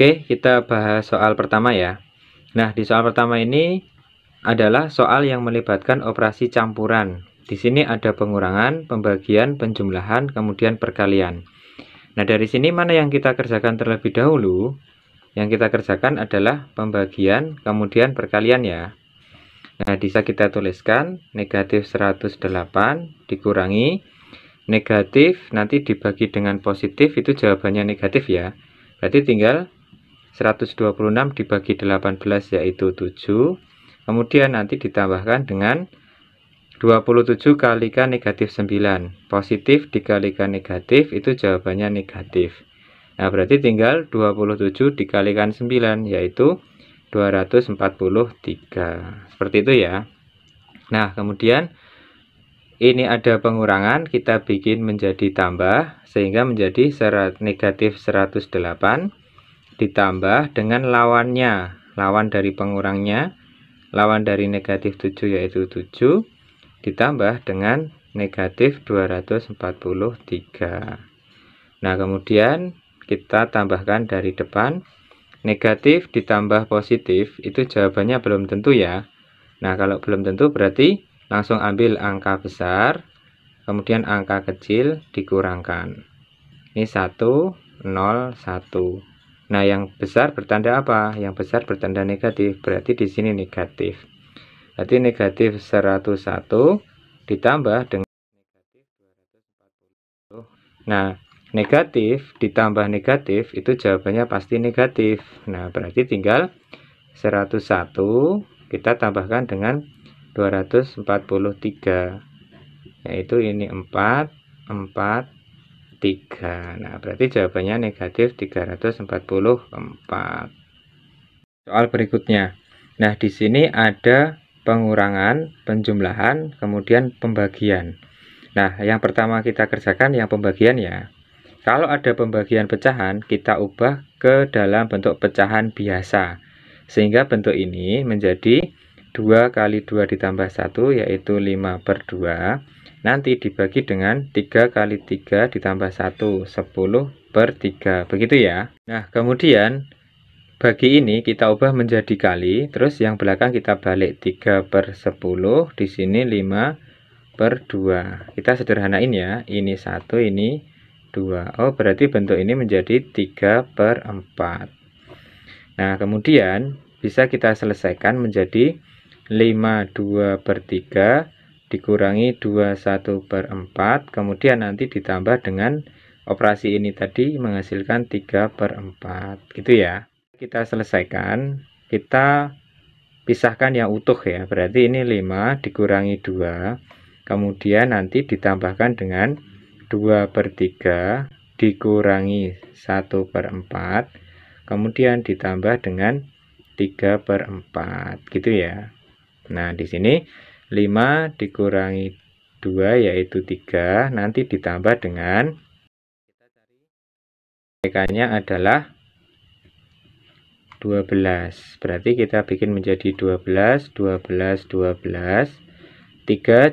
Oke, kita bahas soal pertama ya. Nah, di soal pertama ini adalah soal yang melibatkan operasi campuran. Di sini ada pengurangan, pembagian, penjumlahan, kemudian perkalian. Nah, dari sini mana yang kita kerjakan terlebih dahulu? Yang kita kerjakan adalah pembagian, kemudian perkalian ya. Nah, bisa kita tuliskan negatif 108 dikurangi negatif nanti dibagi dengan positif itu jawabannya negatif ya. Berarti tinggal 126 dibagi 18 yaitu 7. Kemudian nanti ditambahkan dengan 27 kalikan negatif 9. Positif dikalikan negatif itu jawabannya negatif. Nah, berarti tinggal 27 dikalikan 9 yaitu 243. Seperti itu ya. Nah, kemudian ini ada pengurangan, kita bikin menjadi tambah sehingga menjadi serat, negatif 108 ditambah dengan lawannya lawan dari pengurangnya lawan dari negatif 7 yaitu 7 ditambah dengan negatif 243 nah kemudian kita tambahkan dari depan negatif ditambah positif itu jawabannya belum tentu ya nah kalau belum tentu berarti langsung ambil angka besar kemudian angka kecil dikurangkan ini 1 0 1 Nah, yang besar bertanda apa? Yang besar bertanda negatif, berarti di sini negatif. Berarti negatif 101 ditambah dengan negatif 240. Nah, negatif ditambah negatif itu jawabannya pasti negatif. Nah, berarti tinggal 101 kita tambahkan dengan 243. Yaitu ini 4, 4, 3 Nah berarti jawabannya negatif 344 Soal berikutnya Nah di sini ada pengurangan, penjumlahan, kemudian pembagian Nah yang pertama kita kerjakan yang pembagian ya Kalau ada pembagian pecahan kita ubah ke dalam bentuk pecahan biasa Sehingga bentuk ini menjadi 2 kali 2 ditambah 1 yaitu 5 per 2 nanti dibagi dengan 3 kali 3 ditambah 1 10 per 3 begitu ya nah kemudian bagi ini kita ubah menjadi kali terus yang belakang kita balik 3 per 10 di sini 5 per 2 kita sederhanain ya ini 1 ini 2 Oh berarti bentuk ini menjadi 3 per 4 nah kemudian bisa kita selesaikan menjadi 5 2 per 3 dikurangi 21 per 4 kemudian nanti ditambah dengan operasi ini tadi menghasilkan 3 per 4 gitu ya kita selesaikan kita pisahkan yang utuh ya berarti ini 5 dikurangi 2 kemudian nanti ditambahkan dengan 2 per 3 dikurangi 1 per 4 kemudian ditambah dengan 3 per 4 gitu ya Nah di sini 5 dikurangi 2 yaitu 3 nanti ditambah dengan PK-nya adalah 12 berarti kita bikin menjadi 12 12 12 3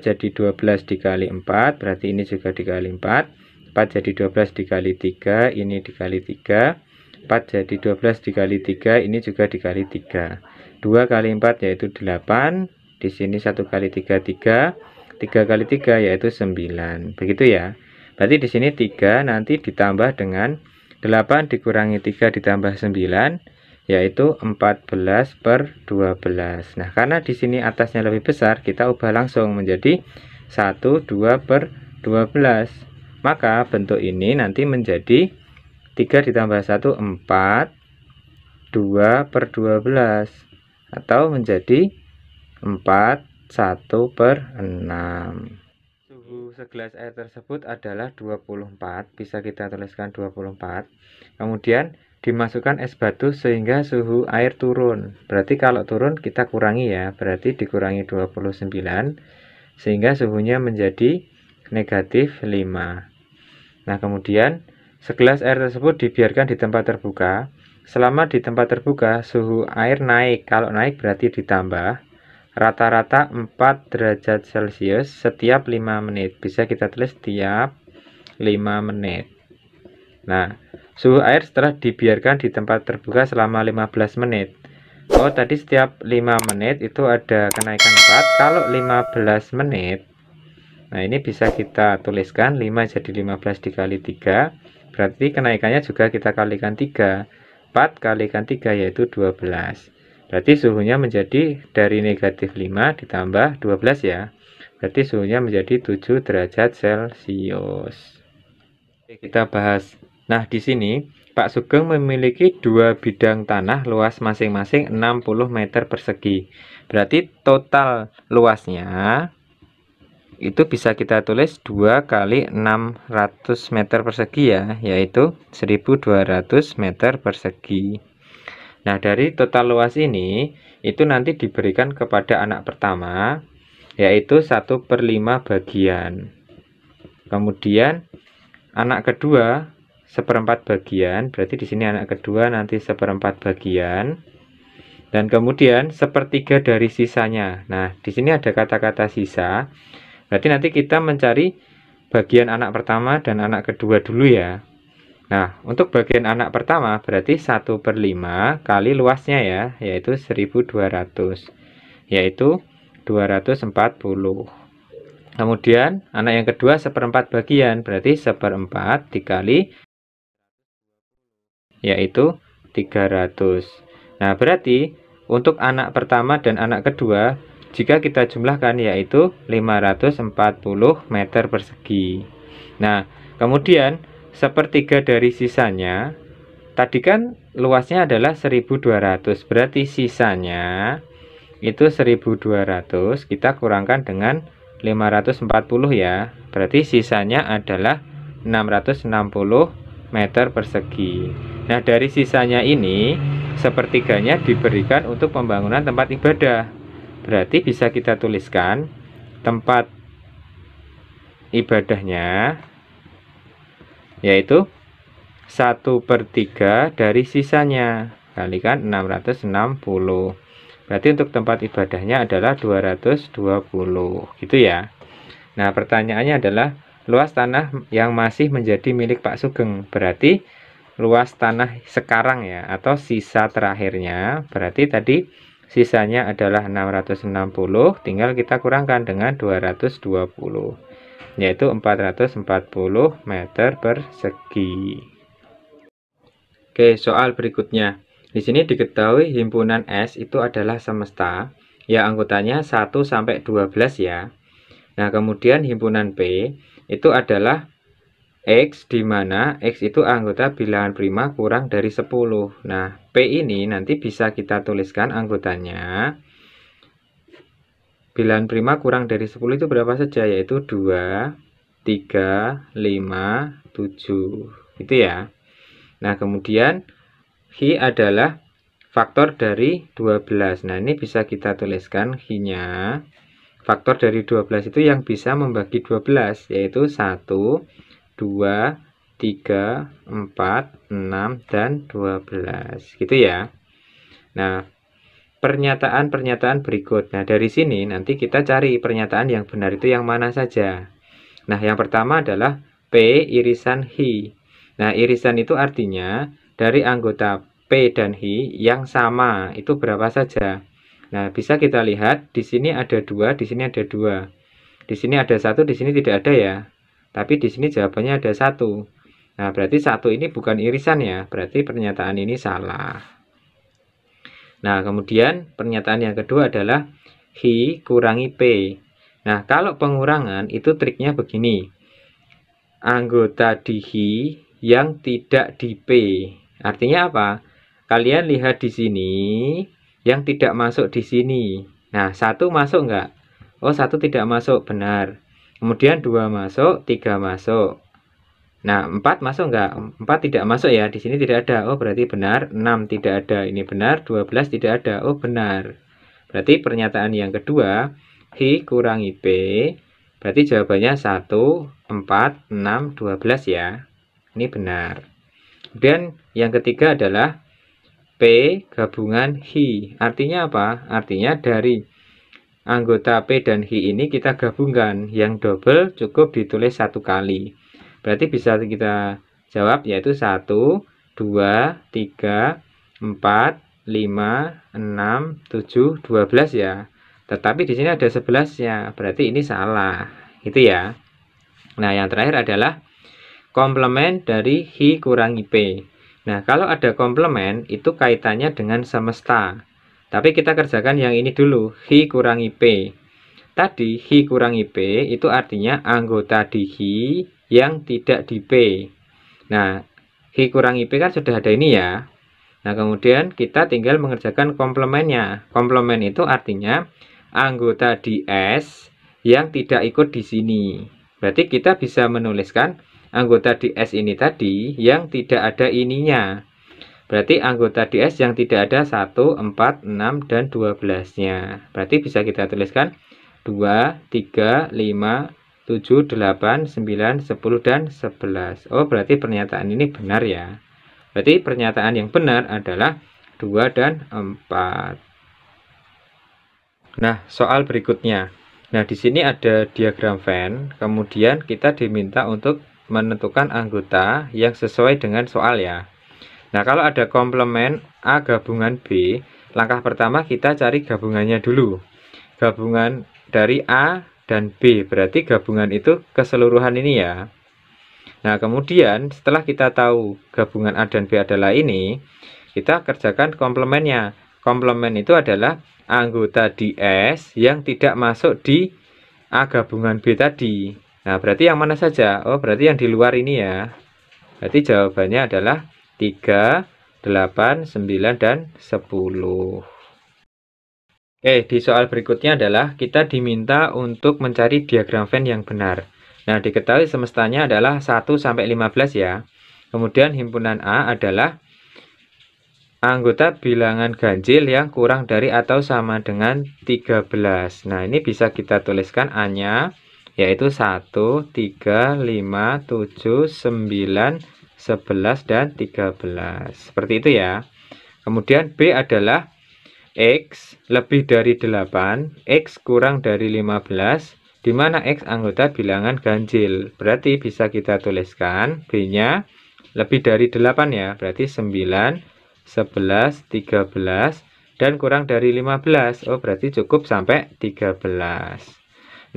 jadi 12 dikali 4 berarti ini juga dikali 4 4 jadi 12 dikali 3 ini dikali 3 4 jadi 12 dikali 3 ini juga dikali 3 2 kali 4 yaitu 8 di sini satu kali tiga tiga tiga kali tiga yaitu sembilan begitu ya berarti di sini tiga nanti ditambah dengan delapan dikurangi tiga ditambah sembilan yaitu empat belas per dua belas nah karena di sini atasnya lebih besar kita ubah langsung menjadi satu dua per dua belas maka bentuk ini nanti menjadi tiga ditambah satu empat dua per dua belas atau menjadi 4 1 per 6 suhu segelas air tersebut adalah 24 bisa kita tuliskan 24 kemudian dimasukkan es batu sehingga suhu air turun berarti kalau turun kita kurangi ya berarti dikurangi 29 sehingga suhunya menjadi negatif 5 nah kemudian segelas air tersebut dibiarkan di tempat terbuka selama di tempat terbuka suhu air naik kalau naik berarti ditambah rata-rata 4 derajat celcius setiap 5 menit bisa kita tulis setiap 5 menit nah suhu air setelah dibiarkan di tempat terbuka selama 15 menit Oh tadi setiap 5 menit itu ada kenaikan 4 kalau 15 menit Nah ini bisa kita tuliskan 5 jadi 15 dikali 3 berarti kenaikannya juga kita kalikan 3 4 kalikan 3 yaitu 12 Berarti suhunya menjadi dari negatif 5 ditambah 12 ya. Berarti suhunya menjadi 7 derajat Celcius. Oke, Kita bahas. Nah, di sini Pak Sugeng memiliki dua bidang tanah luas masing-masing 60 meter persegi. Berarti total luasnya itu bisa kita tulis 2 kali 600 meter persegi ya, yaitu 1200 meter persegi. Nah, dari total luas ini, itu nanti diberikan kepada anak pertama, yaitu 1 per 5 bagian. Kemudian, anak kedua, seperempat bagian, berarti di sini anak kedua nanti seperempat bagian. Dan kemudian, sepertiga dari sisanya. Nah, di sini ada kata-kata sisa, berarti nanti kita mencari bagian anak pertama dan anak kedua dulu ya. Nah, untuk bagian anak pertama berarti 1 per 5 kali luasnya ya, yaitu 1200, yaitu 240. Kemudian, anak yang kedua seperempat bagian, berarti seperempat dikali, yaitu 300. Nah, berarti untuk anak pertama dan anak kedua, jika kita jumlahkan yaitu 540 meter persegi. Nah, kemudian sepertiga dari sisanya tadi kan luasnya adalah 1200 berarti sisanya itu 1200 kita kurangkan dengan 540 ya berarti sisanya adalah 660 meter persegi nah dari sisanya ini sepertiganya diberikan untuk pembangunan tempat ibadah berarti bisa kita tuliskan tempat ibadahnya yaitu 1 per 3 dari sisanya kalikan 660 berarti untuk tempat ibadahnya adalah 220 gitu ya nah pertanyaannya adalah luas tanah yang masih menjadi milik Pak Sugeng berarti luas tanah sekarang ya atau sisa terakhirnya berarti tadi sisanya adalah 660 tinggal kita kurangkan dengan 220 yaitu 440 meter persegi. Oke, soal berikutnya. Di sini diketahui himpunan S itu adalah semesta, ya anggotanya 1 sampai 12 ya. Nah, kemudian himpunan P itu adalah X di mana X itu anggota bilangan prima kurang dari 10. Nah, P ini nanti bisa kita tuliskan anggotanya Bilangan prima kurang dari 10 itu berapa saja? Yaitu 2, 3, 5, 7. Itu ya. Nah, kemudian Hi adalah faktor dari 12. Nah, ini bisa kita tuliskan Hi-nya. Faktor dari 12 itu yang bisa membagi 12, yaitu 1, 2, 3, 4, 6, dan 12. Gitu ya. Nah, pernyataan-pernyataan berikut. Nah, dari sini nanti kita cari pernyataan yang benar itu yang mana saja. Nah, yang pertama adalah P irisan hi. Nah, irisan itu artinya dari anggota P dan hi yang sama itu berapa saja. Nah, bisa kita lihat di sini ada dua, di sini ada dua. Di sini ada satu, di sini tidak ada ya. Tapi di sini jawabannya ada satu. Nah, berarti satu ini bukan irisan ya. Berarti pernyataan ini salah. Nah, kemudian pernyataan yang kedua adalah hi kurangi p. Nah, kalau pengurangan itu triknya begini. Anggota di hi yang tidak di p. Artinya apa? Kalian lihat di sini yang tidak masuk di sini. Nah, satu masuk enggak? Oh, satu tidak masuk, benar. Kemudian dua masuk, tiga masuk. Nah, 4 masuk enggak? 4 tidak masuk ya. Di sini tidak ada. Oh, berarti benar. 6 tidak ada. Ini benar. 12 tidak ada. Oh, benar. Berarti pernyataan yang kedua, h kurangi P. Berarti jawabannya 1, 4, 6, 12 ya. Ini benar. Dan yang ketiga adalah P gabungan h Artinya apa? Artinya dari anggota P dan h ini kita gabungkan. Yang double cukup ditulis satu kali Berarti bisa kita jawab yaitu 1, 2, 3, 4, 5, 6, 7, 12 ya. Tetapi di sini ada 11 ya, berarti ini salah. Gitu ya. Nah, yang terakhir adalah komplement dari hi kurangi P. Nah, kalau ada komplement itu kaitannya dengan semesta. Tapi kita kerjakan yang ini dulu, hi kurangi P. Tadi hi kurangi P itu artinya anggota di hi yang tidak di P. Nah, I kurang IP kan sudah ada ini ya. Nah, kemudian kita tinggal mengerjakan komplemennya. Komplemen itu artinya anggota di S yang tidak ikut di sini. Berarti kita bisa menuliskan anggota di S ini tadi yang tidak ada ininya. Berarti anggota DS yang tidak ada 1, 4, 6, dan 12-nya. Berarti bisa kita tuliskan 2, 3, 5, 7, 8, 9, 10, dan 11. Oh, berarti pernyataan ini benar ya. Berarti pernyataan yang benar adalah 2 dan 4. Nah, soal berikutnya. Nah, di sini ada diagram Venn. Kemudian kita diminta untuk menentukan anggota yang sesuai dengan soal ya. Nah, kalau ada komplement A gabungan B, langkah pertama kita cari gabungannya dulu. Gabungan dari A dan B. Berarti gabungan itu keseluruhan ini ya. Nah, kemudian setelah kita tahu gabungan A dan B adalah ini, kita kerjakan komplementnya. Komplement itu adalah anggota di S yang tidak masuk di A gabungan B tadi. Nah, berarti yang mana saja? Oh, berarti yang di luar ini ya. Berarti jawabannya adalah 3, 8, 9, dan 10. Oke, di soal berikutnya adalah kita diminta untuk mencari diagram Venn yang benar. Nah, diketahui semestanya adalah 1 sampai 15 ya. Kemudian himpunan A adalah anggota bilangan ganjil yang kurang dari atau sama dengan 13. Nah, ini bisa kita tuliskan A-nya yaitu 1, 3, 5, 7, 9, 11, dan 13. Seperti itu ya. Kemudian B adalah X lebih dari 8, X kurang dari 15, di mana X anggota bilangan ganjil. Berarti bisa kita tuliskan B-nya lebih dari 8 ya, berarti 9, 11, 13, dan kurang dari 15. Oh, berarti cukup sampai 13.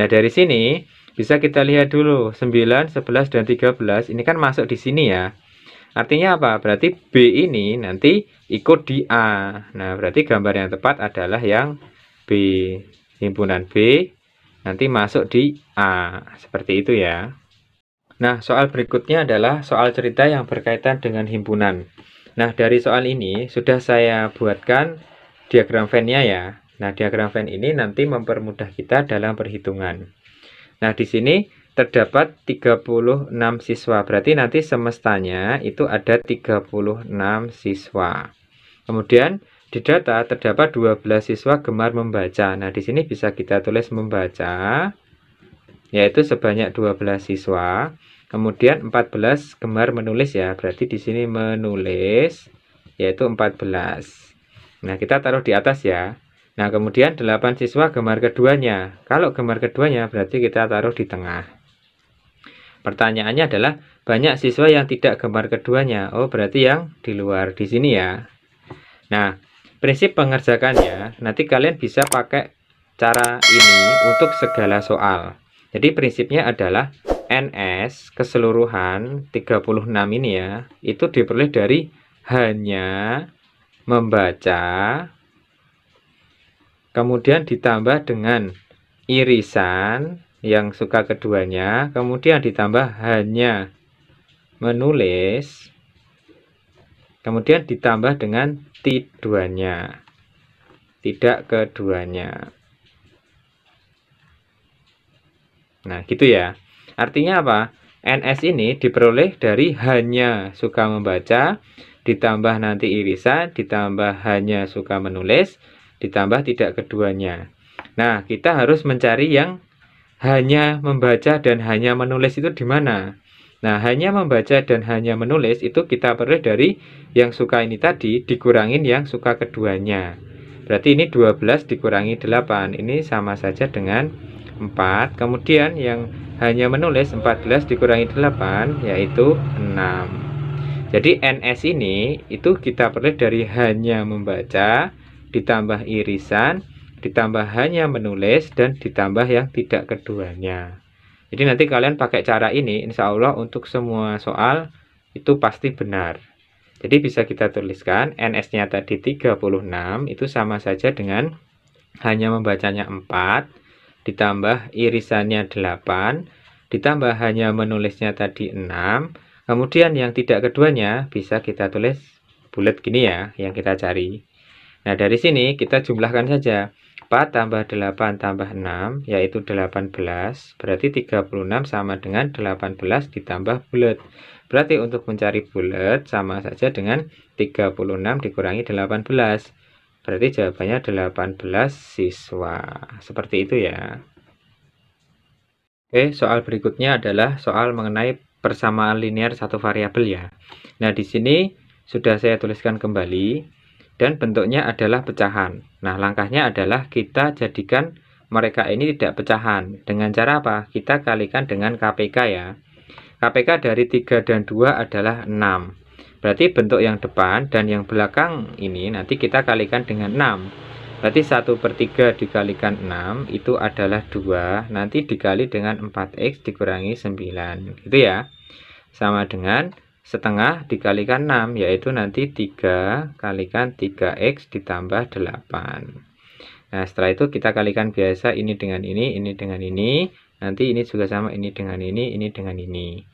Nah, dari sini bisa kita lihat dulu 9, 11, dan 13 ini kan masuk di sini ya. Artinya apa? Berarti B ini nanti ikut di A. Nah, berarti gambar yang tepat adalah yang B. Himpunan B nanti masuk di A. Seperti itu ya. Nah, soal berikutnya adalah soal cerita yang berkaitan dengan himpunan. Nah, dari soal ini sudah saya buatkan diagram Venn-nya ya. Nah, diagram Venn ini nanti mempermudah kita dalam perhitungan. Nah, di sini terdapat 36 siswa. Berarti nanti semestanya itu ada 36 siswa. Kemudian di data terdapat 12 siswa gemar membaca. Nah, di sini bisa kita tulis membaca yaitu sebanyak 12 siswa. Kemudian 14 gemar menulis ya. Berarti di sini menulis yaitu 14. Nah, kita taruh di atas ya. Nah, kemudian 8 siswa gemar keduanya. Kalau gemar keduanya berarti kita taruh di tengah. Pertanyaannya adalah banyak siswa yang tidak gemar keduanya. Oh, berarti yang di luar di sini ya. Nah, prinsip pengerjakannya nanti kalian bisa pakai cara ini untuk segala soal. Jadi prinsipnya adalah NS keseluruhan 36 ini ya, itu diperoleh dari hanya membaca kemudian ditambah dengan irisan yang suka keduanya, kemudian ditambah hanya menulis Kemudian ditambah dengan T2-nya. Tidak keduanya. Nah, gitu ya. Artinya apa? NS ini diperoleh dari hanya suka membaca, ditambah nanti irisan, ditambah hanya suka menulis, ditambah tidak keduanya. Nah, kita harus mencari yang hanya membaca dan hanya menulis itu di mana? Nah, hanya membaca dan hanya menulis itu kita peroleh dari yang suka ini tadi dikurangin yang suka keduanya. Berarti ini 12 dikurangi 8. Ini sama saja dengan 4. Kemudian yang hanya menulis 14 dikurangi 8 yaitu 6. Jadi NS ini itu kita peroleh dari hanya membaca ditambah irisan ditambah hanya menulis dan ditambah yang tidak keduanya. Jadi nanti kalian pakai cara ini, insya Allah untuk semua soal itu pasti benar. Jadi bisa kita tuliskan NS-nya tadi 36 itu sama saja dengan hanya membacanya 4 ditambah irisannya 8 ditambah hanya menulisnya tadi 6 kemudian yang tidak keduanya bisa kita tulis bulat gini ya yang kita cari. Nah dari sini kita jumlahkan saja 4 tambah 8 tambah 6 yaitu 18 berarti 36 sama dengan 18 ditambah bulat berarti untuk mencari bulat sama saja dengan 36 dikurangi 18 berarti jawabannya 18 siswa seperti itu ya Oke soal berikutnya adalah soal mengenai persamaan linear satu variabel ya nah di sini sudah saya tuliskan kembali dan bentuknya adalah pecahan. Nah, langkahnya adalah kita jadikan mereka ini tidak pecahan. Dengan cara apa? Kita kalikan dengan KPK ya. KPK dari 3 dan 2 adalah 6. Berarti bentuk yang depan dan yang belakang ini nanti kita kalikan dengan 6. Berarti 1 per 3 dikalikan 6 itu adalah 2. Nanti dikali dengan 4X dikurangi 9. Gitu ya. Sama dengan setengah dikalikan 6 yaitu nanti 3 kalikan 3x ditambah 8 nah setelah itu kita kalikan biasa ini dengan ini ini dengan ini nanti ini juga sama ini dengan ini ini dengan ini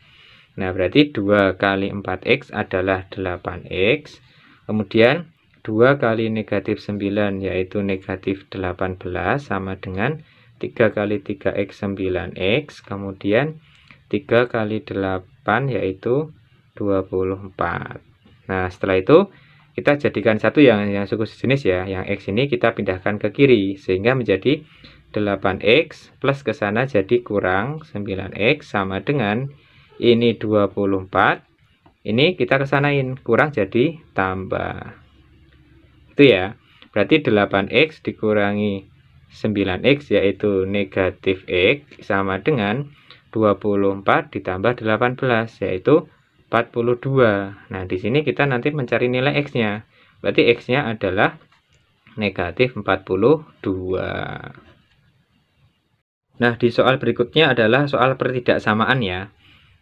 nah berarti 2 kali 4x adalah 8x kemudian 2 kali negatif 9 yaitu negatif 18 sama dengan 3 kali 3x 9x kemudian 3 kali 8 yaitu 24 nah setelah itu kita jadikan satu yang yang suku sejenis ya yang X ini kita pindahkan ke kiri sehingga menjadi 8X plus ke sana jadi kurang 9X sama dengan ini 24 ini kita kesanain kurang jadi tambah itu ya berarti 8X dikurangi 9X yaitu negatif X sama dengan 24 ditambah 18 yaitu 42. Nah, di sini kita nanti mencari nilai X-nya. Berarti X-nya adalah negatif 42. Nah, di soal berikutnya adalah soal pertidaksamaan ya.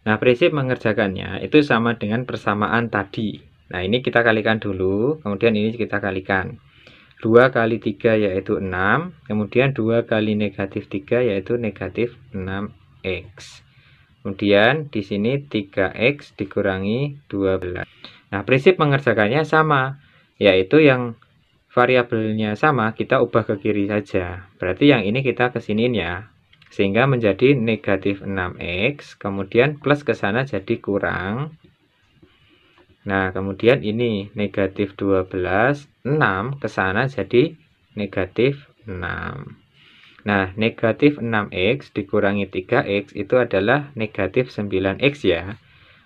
Nah, prinsip mengerjakannya itu sama dengan persamaan tadi. Nah, ini kita kalikan dulu, kemudian ini kita kalikan. 2 kali 3 yaitu 6, kemudian 2 kali negatif 3 yaitu negatif 6X. Kemudian di sini 3x dikurangi 12. Nah, prinsip mengerjakannya sama, yaitu yang variabelnya sama, kita ubah ke kiri saja. Berarti yang ini kita kesinin ya. Sehingga menjadi negatif 6x, kemudian plus ke sana jadi kurang. Nah, kemudian ini negatif 12, 6 ke sana jadi negatif 6. Nah, negatif 6X dikurangi 3X itu adalah negatif 9X ya.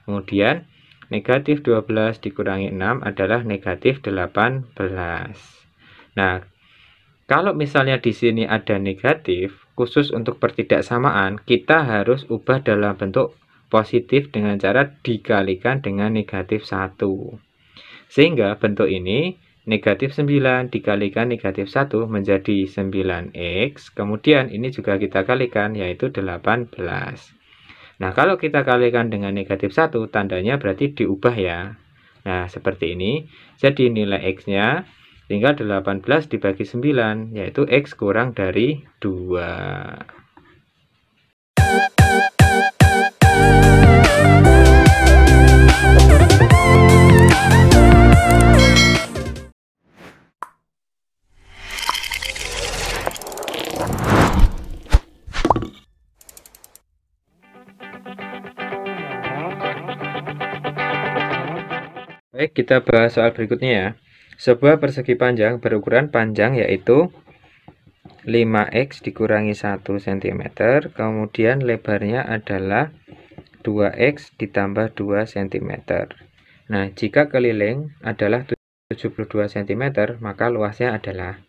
Kemudian, negatif 12 dikurangi 6 adalah negatif 18. Nah, kalau misalnya di sini ada negatif, khusus untuk pertidaksamaan, kita harus ubah dalam bentuk positif dengan cara dikalikan dengan negatif 1. Sehingga bentuk ini Negatif 9 dikalikan negatif 1 menjadi 9x. Kemudian ini juga kita kalikan yaitu 18. Nah, kalau kita kalikan dengan negatif 1, tandanya berarti diubah ya. Nah, seperti ini. Jadi nilai x-nya tinggal 18 dibagi 9, yaitu x kurang dari 2. Baik, kita bahas soal berikutnya ya. Sebuah persegi panjang berukuran panjang yaitu 5x dikurangi 1 cm, kemudian lebarnya adalah 2x ditambah 2 cm. Nah, jika keliling adalah 72 cm, maka luasnya adalah.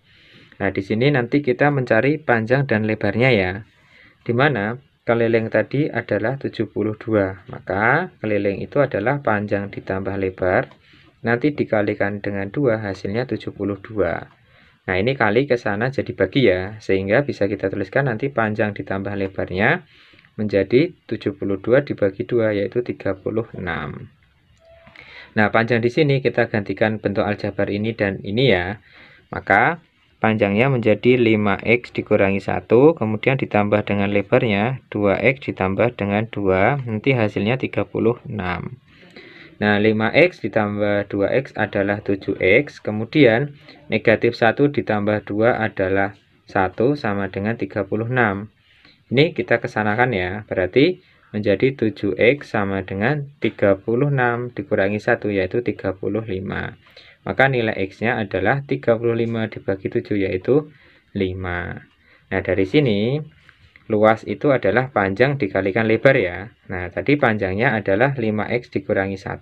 Nah, di sini nanti kita mencari panjang dan lebarnya ya. Di mana keliling tadi adalah 72, maka keliling itu adalah panjang ditambah lebar Nanti dikalikan dengan 2 hasilnya 72. Nah, ini kali ke sana jadi bagi ya, sehingga bisa kita tuliskan nanti panjang ditambah lebarnya menjadi 72 dibagi 2 yaitu 36. Nah, panjang di sini kita gantikan bentuk aljabar ini dan ini ya. Maka panjangnya menjadi 5x dikurangi 1, kemudian ditambah dengan lebarnya 2x ditambah dengan 2, nanti hasilnya 36. Nah, 5x ditambah 2x adalah 7x. Kemudian, negatif 1 ditambah 2 adalah 1 sama dengan 36. Ini kita kesanakan ya. Berarti menjadi 7x sama dengan 36 dikurangi 1 yaitu 35. Maka nilai x-nya adalah 35 dibagi 7 yaitu 5. Nah, dari sini luas itu adalah panjang dikalikan lebar ya. Nah, tadi panjangnya adalah 5x dikurangi 1.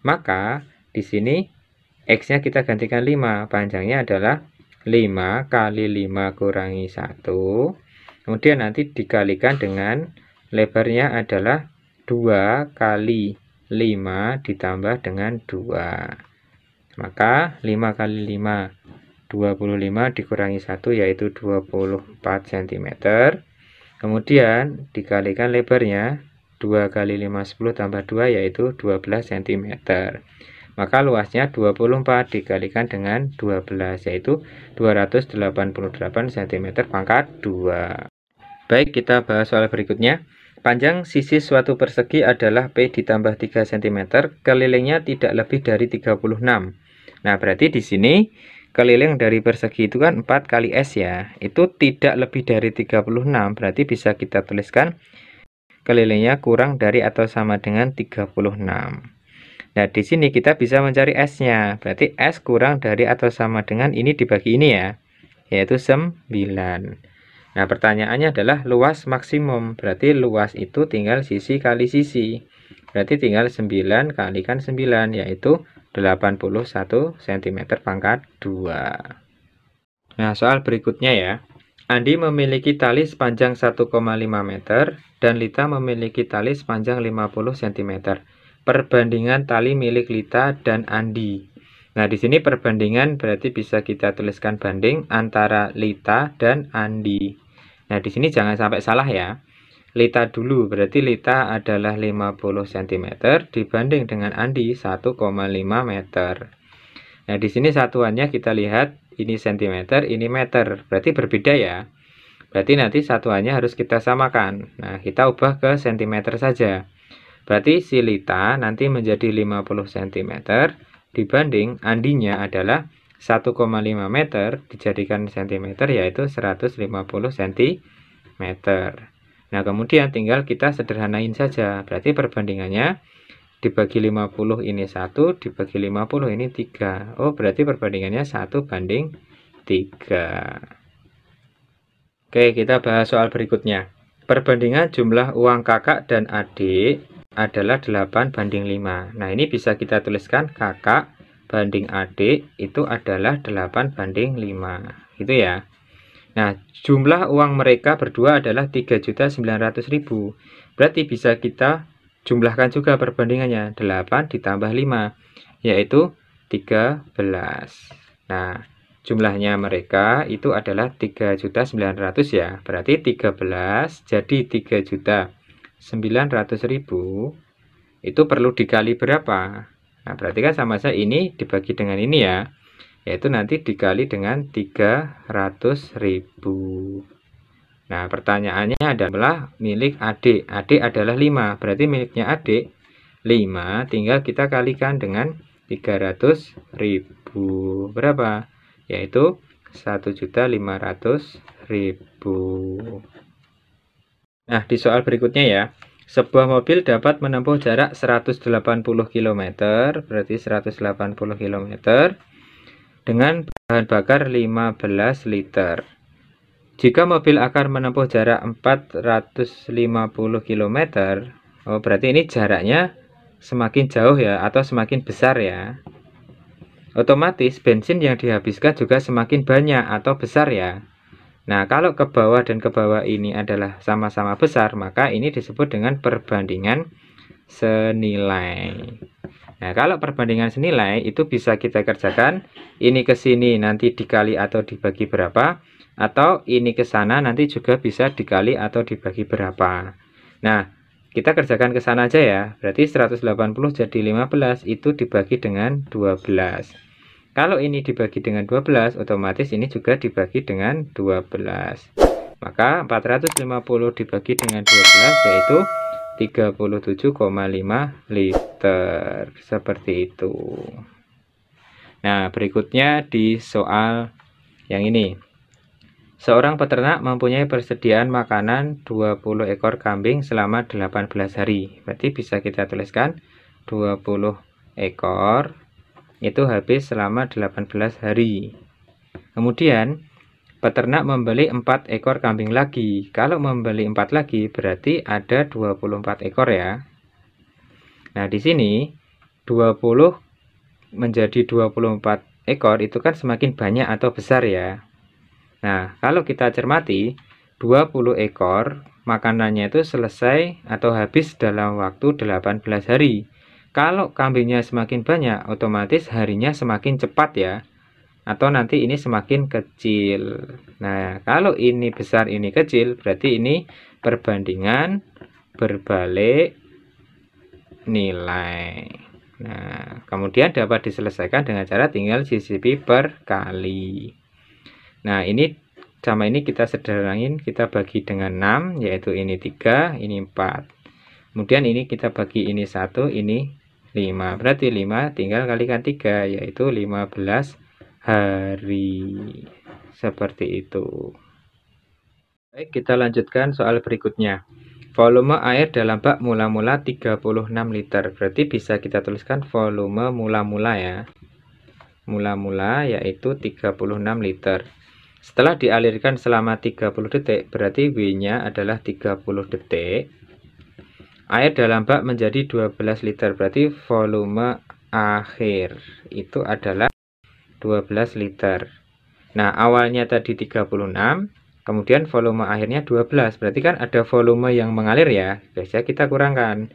Maka di sini x-nya kita gantikan 5. Panjangnya adalah 5 kali 5 kurangi 1. Kemudian nanti dikalikan dengan lebarnya adalah 2 kali 5 ditambah dengan 2. Maka 5 kali 5 25 dikurangi 1 yaitu 24 cm Kemudian dikalikan lebarnya 2 kali 5 10 tambah 2 yaitu 12 cm. Maka luasnya 24 dikalikan dengan 12 yaitu 288 cm pangkat 2. Baik kita bahas soal berikutnya. Panjang sisi suatu persegi adalah P ditambah 3 cm, kelilingnya tidak lebih dari 36. Nah berarti di sini keliling dari persegi itu kan 4 kali S ya itu tidak lebih dari 36 berarti bisa kita tuliskan kelilingnya kurang dari atau sama dengan 36 nah di sini kita bisa mencari S nya berarti S kurang dari atau sama dengan ini dibagi ini ya yaitu 9 nah pertanyaannya adalah luas maksimum berarti luas itu tinggal sisi kali sisi berarti tinggal 9 kalikan 9 yaitu 81 cm pangkat 2. Nah, soal berikutnya ya. Andi memiliki tali sepanjang 1,5 meter dan Lita memiliki tali sepanjang 50 cm. Perbandingan tali milik Lita dan Andi. Nah, di sini perbandingan berarti bisa kita tuliskan banding antara Lita dan Andi. Nah, di sini jangan sampai salah ya. Lita dulu, berarti Lita adalah 50 cm dibanding dengan Andi 1,5 meter. Nah, di sini satuannya kita lihat ini cm, ini meter. Berarti berbeda ya. Berarti nanti satuannya harus kita samakan. Nah, kita ubah ke cm saja. Berarti si Lita nanti menjadi 50 cm dibanding Andinya adalah 1,5 meter dijadikan cm yaitu 150 cm. Nah, kemudian tinggal kita sederhanain saja. Berarti perbandingannya dibagi 50 ini 1, dibagi 50 ini 3. Oh, berarti perbandingannya 1 banding 3. Oke, kita bahas soal berikutnya. Perbandingan jumlah uang kakak dan adik adalah 8 banding 5. Nah, ini bisa kita tuliskan kakak banding adik itu adalah 8 banding 5. Gitu ya. Nah, jumlah uang mereka berdua adalah 3.900.000. Berarti bisa kita jumlahkan juga perbandingannya. 8 ditambah 5, yaitu 13. Nah, jumlahnya mereka itu adalah 3.900 ya. Berarti 13 jadi 3.900.000. 900 ribu itu perlu dikali berapa? Nah, berarti kan sama saja ini dibagi dengan ini ya yaitu nanti dikali dengan 300.000 nah pertanyaannya adalah milik adik adik adalah 5 berarti miliknya adik 5 tinggal kita kalikan dengan 300.000 berapa yaitu 1.500.000 nah di soal berikutnya ya sebuah mobil dapat menempuh jarak 180 km, berarti 180 km dengan bahan bakar 15 liter. Jika mobil akan menempuh jarak 450 km, oh berarti ini jaraknya semakin jauh ya atau semakin besar ya. Otomatis bensin yang dihabiskan juga semakin banyak atau besar ya. Nah, kalau ke bawah dan ke bawah ini adalah sama-sama besar, maka ini disebut dengan perbandingan senilai. Nah, kalau perbandingan senilai itu bisa kita kerjakan ini ke sini nanti dikali atau dibagi berapa atau ini ke sana nanti juga bisa dikali atau dibagi berapa. Nah, kita kerjakan ke sana aja ya. Berarti 180 jadi 15 itu dibagi dengan 12. Kalau ini dibagi dengan 12, otomatis ini juga dibagi dengan 12. Maka 450 dibagi dengan 12 yaitu 37,5 liter seperti itu nah berikutnya di soal yang ini seorang peternak mempunyai persediaan makanan 20 ekor kambing selama 18 hari berarti bisa kita tuliskan 20 ekor itu habis selama 18 hari kemudian Peternak membeli 4 ekor kambing lagi. Kalau membeli 4 lagi berarti ada 24 ekor ya. Nah, di sini 20 menjadi 24 ekor itu kan semakin banyak atau besar ya. Nah, kalau kita cermati 20 ekor makanannya itu selesai atau habis dalam waktu 18 hari. Kalau kambingnya semakin banyak, otomatis harinya semakin cepat ya atau nanti ini semakin kecil. Nah, kalau ini besar ini kecil, berarti ini perbandingan berbalik nilai. Nah, kemudian dapat diselesaikan dengan cara tinggal sisipi per kali. Nah, ini sama ini kita sederhanain, kita bagi dengan 6, yaitu ini 3, ini 4. Kemudian ini kita bagi ini 1, ini 5. Berarti 5 tinggal kalikan 3, yaitu 15 hari seperti itu. Baik, kita lanjutkan soal berikutnya. Volume air dalam bak mula-mula 36 liter. Berarti bisa kita tuliskan volume mula-mula ya. Mula-mula yaitu 36 liter. Setelah dialirkan selama 30 detik, berarti W-nya adalah 30 detik. Air dalam bak menjadi 12 liter, berarti volume akhir itu adalah 12 liter. Nah, awalnya tadi 36, kemudian volume akhirnya 12. Berarti kan ada volume yang mengalir ya. Biasanya kita kurangkan.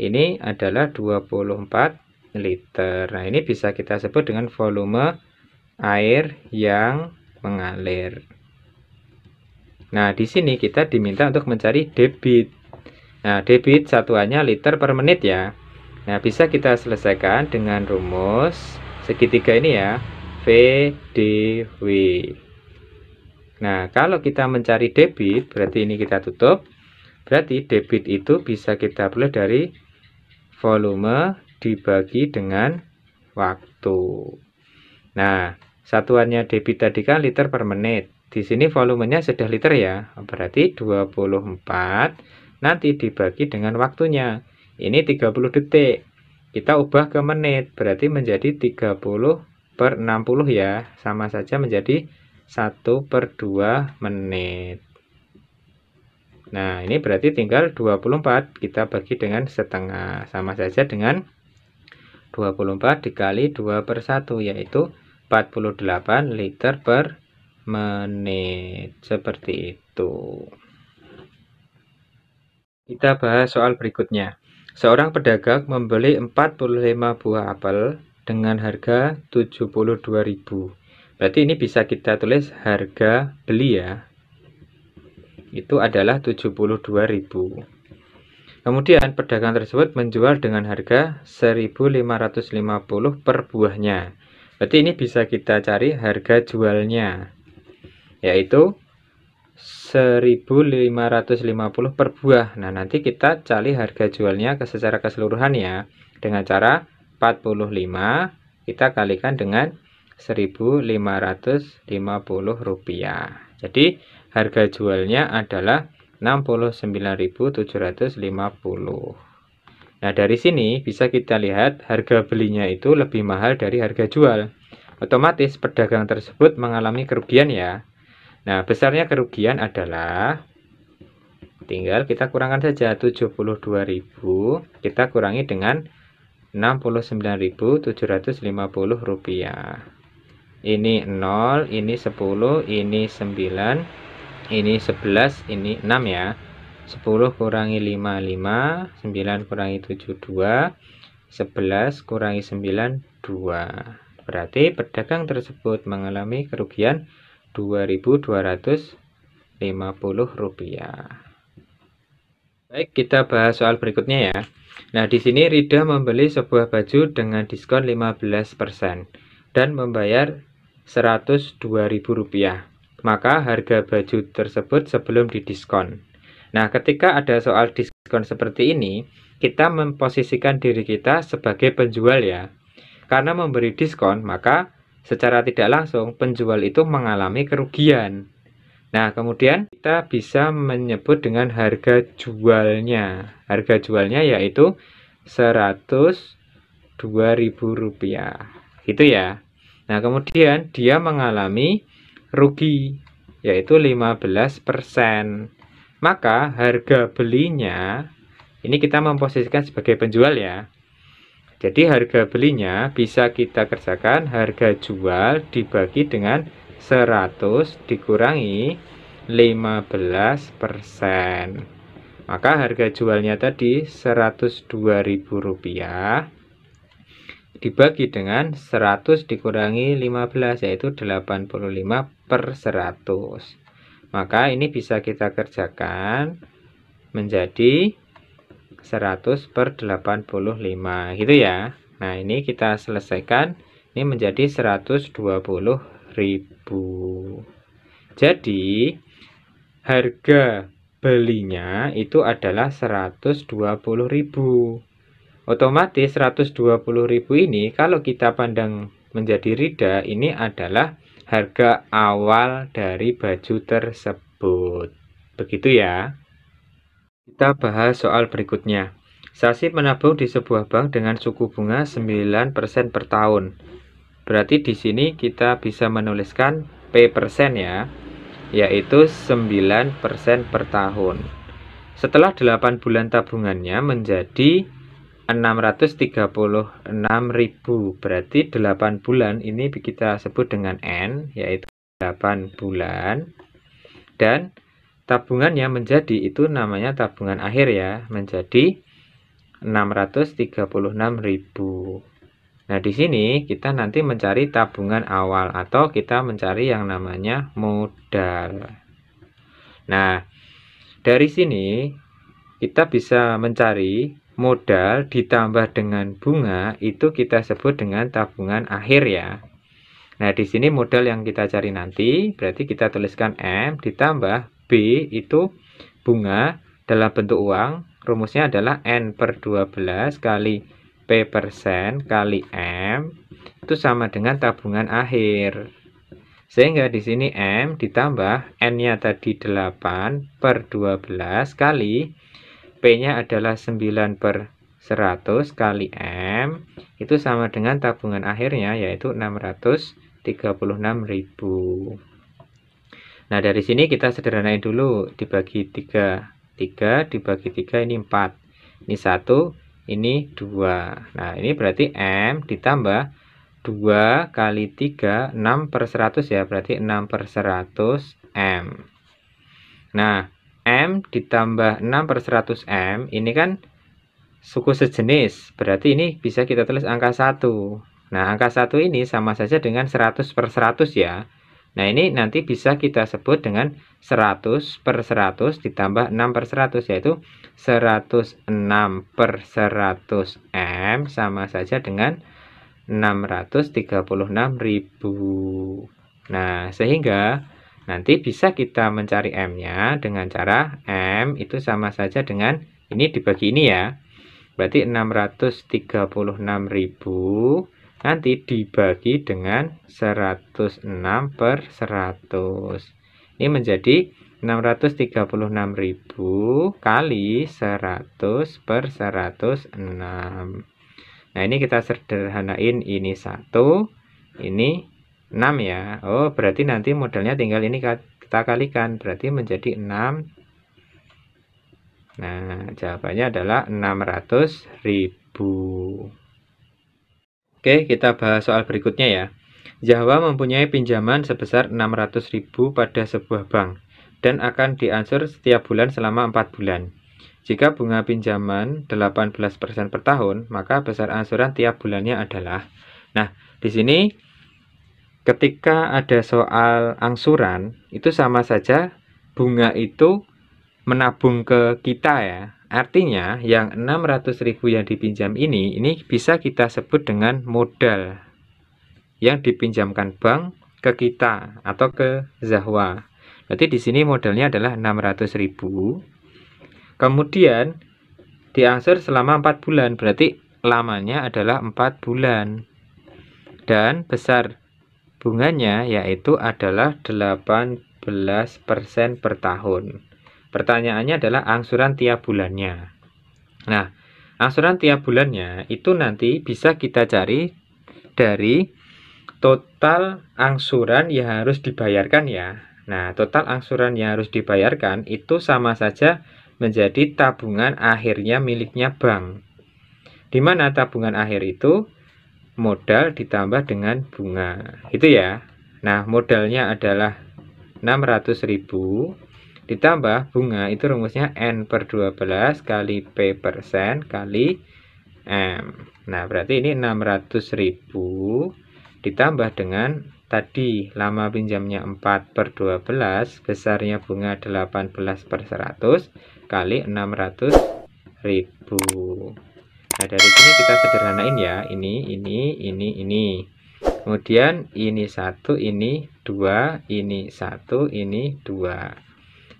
Ini adalah 24 liter. Nah, ini bisa kita sebut dengan volume air yang mengalir. Nah, di sini kita diminta untuk mencari debit. Nah, debit satuannya liter per menit ya. Nah, bisa kita selesaikan dengan rumus segitiga ini ya. VDW. Nah, kalau kita mencari debit, berarti ini kita tutup. Berarti debit itu bisa kita peroleh dari volume dibagi dengan waktu. Nah, satuannya debit tadi kan liter per menit. Di sini volumenya sudah liter ya, berarti 24 nanti dibagi dengan waktunya. Ini 30 detik. Kita ubah ke menit, berarti menjadi 30 per 60 ya sama saja menjadi 1 per 2 menit nah ini berarti tinggal 24 kita bagi dengan setengah sama saja dengan 24 dikali 2 per 1 yaitu 48 liter per menit seperti itu kita bahas soal berikutnya seorang pedagang membeli 45 buah apel dengan harga 72.000. Berarti ini bisa kita tulis harga beli ya. Itu adalah 72.000. Kemudian pedagang tersebut menjual dengan harga 1.550 per buahnya. Berarti ini bisa kita cari harga jualnya yaitu 1550 per buah. Nah, nanti kita cari harga jualnya secara keseluruhan ya dengan cara 45 kita kalikan dengan 1.550 rupiah jadi harga jualnya adalah 69.750 nah dari sini bisa kita lihat harga belinya itu lebih mahal dari harga jual otomatis pedagang tersebut mengalami kerugian ya nah besarnya kerugian adalah tinggal kita kurangkan saja 72.000 kita kurangi dengan 69.750 rupiah ini 0 ini 10 ini 9 ini 11 ini 6 ya 10 kurangi 5 5 9 kurangi 7 2 11 kurangi 9 2 berarti pedagang tersebut mengalami kerugian 2250 rupiah baik kita bahas soal berikutnya ya Nah, di sini Rida membeli sebuah baju dengan diskon 15% dan membayar Rp102.000. Maka harga baju tersebut sebelum didiskon. Nah, ketika ada soal diskon seperti ini, kita memposisikan diri kita sebagai penjual ya. Karena memberi diskon, maka secara tidak langsung penjual itu mengalami kerugian. Nah, kemudian kita bisa menyebut dengan harga jualnya. Harga jualnya yaitu Rp102.000. Gitu ya. Nah, kemudian dia mengalami rugi yaitu 15%. Maka harga belinya ini kita memposisikan sebagai penjual ya. Jadi harga belinya bisa kita kerjakan harga jual dibagi dengan 100 dikurangi 15%. Maka harga jualnya tadi Rp102.000 dibagi dengan 100 dikurangi 15 yaitu 85 per 100. Maka ini bisa kita kerjakan menjadi 100 per 85 gitu ya. Nah ini kita selesaikan ini menjadi 120 ribu Jadi harga belinya itu adalah 120.000. Otomatis 120.000 ini kalau kita pandang menjadi rida ini adalah harga awal dari baju tersebut. Begitu ya. Kita bahas soal berikutnya. Sasi menabung di sebuah bank dengan suku bunga 9% per tahun. Berarti di sini kita bisa menuliskan P persen ya, yaitu 9 persen per tahun. Setelah 8 bulan tabungannya menjadi ribu berarti 8 bulan ini kita sebut dengan N yaitu 8 bulan dan tabungannya menjadi itu namanya tabungan akhir ya menjadi ribu Nah, di sini kita nanti mencari tabungan awal atau kita mencari yang namanya modal. Nah, dari sini kita bisa mencari modal ditambah dengan bunga itu kita sebut dengan tabungan akhir ya. Nah, di sini modal yang kita cari nanti berarti kita tuliskan M ditambah B itu bunga dalam bentuk uang. Rumusnya adalah N per 12 kali persen kali M itu sama dengan tabungan akhir. Sehingga di sini M ditambah N-nya tadi 8 per 12 kali P-nya adalah 9 per 100 kali M itu sama dengan tabungan akhirnya yaitu 636.000. Nah, dari sini kita sederhanain dulu dibagi 3. 3 dibagi 3 ini 4. Ini 1, ini 2 nah ini berarti M ditambah 2 kali 3 6 per 100 ya berarti 6 per 100 M nah M ditambah 6 per 100 M ini kan suku sejenis berarti ini bisa kita tulis angka 1 nah angka 1 ini sama saja dengan 100 per 100 ya Nah ini nanti bisa kita sebut dengan 100 per 100 ditambah 6 per 100 yaitu 106 per 100 M sama saja dengan 636.000 Nah sehingga nanti bisa kita mencari M-nya dengan cara M itu sama saja dengan ini dibagi ini ya Berarti 636.000 nanti dibagi dengan 106 per 100 ini menjadi 636.000 kali 100 per 106 nah ini kita sederhanain ini 1 ini 6 ya Oh berarti nanti modelnya tinggal ini kita kalikan berarti menjadi 6 Nah jawabannya adalah 600.000 Oke, kita bahas soal berikutnya ya. Jawa mempunyai pinjaman sebesar 600.000 pada sebuah bank dan akan diansur setiap bulan selama 4 bulan. Jika bunga pinjaman 18% per tahun, maka besar ansuran tiap bulannya adalah. Nah, di sini ketika ada soal angsuran, itu sama saja bunga itu menabung ke kita ya. Artinya, yang 600 ribu yang dipinjam ini, ini bisa kita sebut dengan modal yang dipinjamkan bank ke kita atau ke Zahwa. Berarti di sini modalnya adalah 600 ribu. Kemudian diangsur selama 4 bulan, berarti lamanya adalah 4 bulan. Dan besar bunganya yaitu adalah 18% per tahun. Pertanyaannya adalah angsuran tiap bulannya. Nah, angsuran tiap bulannya itu nanti bisa kita cari dari total angsuran yang harus dibayarkan ya. Nah, total angsuran yang harus dibayarkan itu sama saja menjadi tabungan akhirnya miliknya bank. Di mana tabungan akhir itu modal ditambah dengan bunga. Itu ya. Nah, modalnya adalah 600.000 ditambah bunga itu rumusnya N per 12 kali P persen kali M nah berarti ini 600 ribu ditambah dengan tadi lama pinjamnya 4 per 12 besarnya bunga 18 per 100 kali 600 ribu nah dari sini kita sederhanain ya ini ini ini ini kemudian ini satu ini dua ini satu ini dua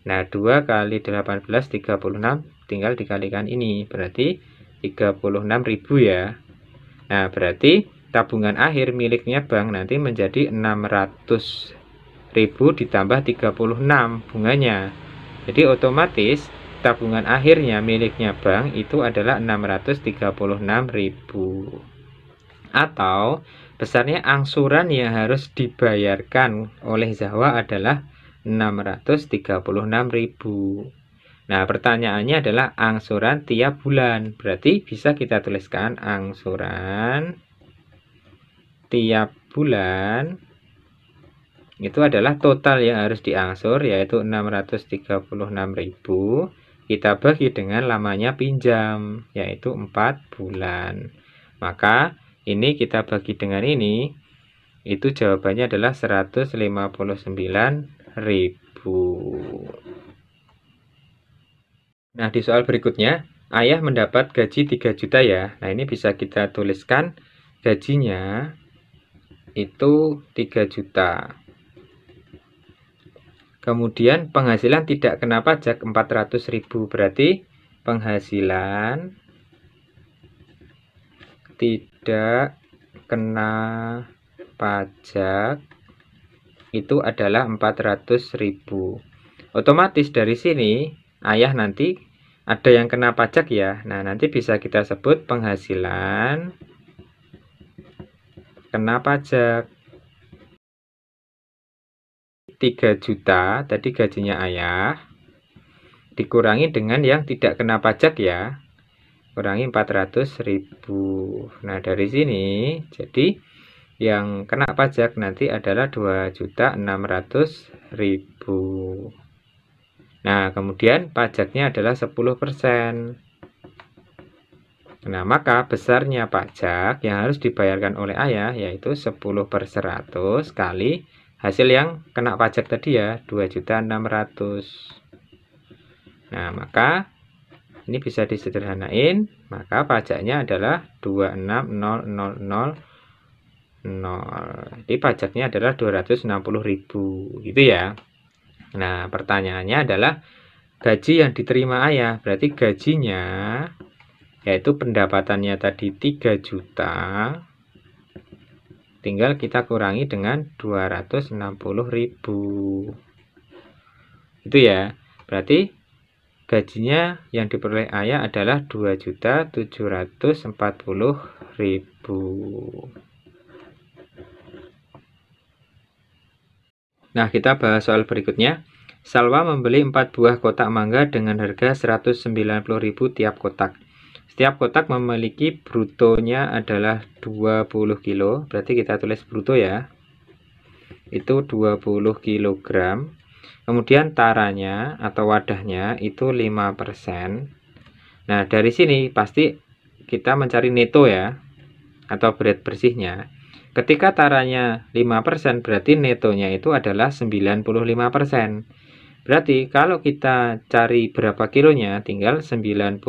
Nah, 2 kali 18, 36, tinggal dikalikan ini, berarti 36.000 ya. Nah, berarti tabungan akhir miliknya bank nanti menjadi 600.000 ditambah 36 bunganya. Jadi otomatis tabungan akhirnya miliknya bank itu adalah 636.000 atau besarnya angsuran yang harus dibayarkan oleh Zahwa adalah 636.000. Nah, pertanyaannya adalah angsuran tiap bulan. Berarti bisa kita tuliskan angsuran tiap bulan itu adalah total yang harus diangsur yaitu 636.000 kita bagi dengan lamanya pinjam yaitu 4 bulan. Maka ini kita bagi dengan ini itu jawabannya adalah 159 Nah, di soal berikutnya, ayah mendapat gaji 3 juta ya. Nah, ini bisa kita tuliskan gajinya itu 3 juta. Kemudian penghasilan tidak kena pajak 400.000 berarti penghasilan tidak kena pajak itu adalah 400 otomatis dari sini ayah nanti ada yang kena pajak ya nah nanti bisa kita sebut penghasilan kena pajak 3 juta tadi gajinya ayah dikurangi dengan yang tidak kena pajak ya kurangi 400 nah dari sini jadi yang kena pajak nanti adalah 2.600.000. Nah, kemudian pajaknya adalah 10%. Nah, maka besarnya pajak yang harus dibayarkan oleh ayah yaitu 10 per 100 kali hasil yang kena pajak tadi ya 2.600. Nah, maka ini bisa disederhanain, maka pajaknya adalah 26000 nol Jadi pajaknya adalah 260.000 gitu ya. Nah, pertanyaannya adalah gaji yang diterima ayah, berarti gajinya yaitu pendapatannya tadi 3 juta tinggal kita kurangi dengan 260.000 itu ya berarti gajinya yang diperoleh ayah adalah 2.740.000 Nah, kita bahas soal berikutnya. Salwa membeli 4 buah kotak mangga dengan harga 190.000 tiap kotak. Setiap kotak memiliki brutonya adalah 20 kilo, berarti kita tulis bruto ya. Itu 20 kilogram. Kemudian taranya atau wadahnya itu 5%. Nah, dari sini pasti kita mencari neto ya atau berat bersihnya. Ketika taranya 5% berarti netonya itu adalah 95%. Berarti kalau kita cari berapa kilonya tinggal 95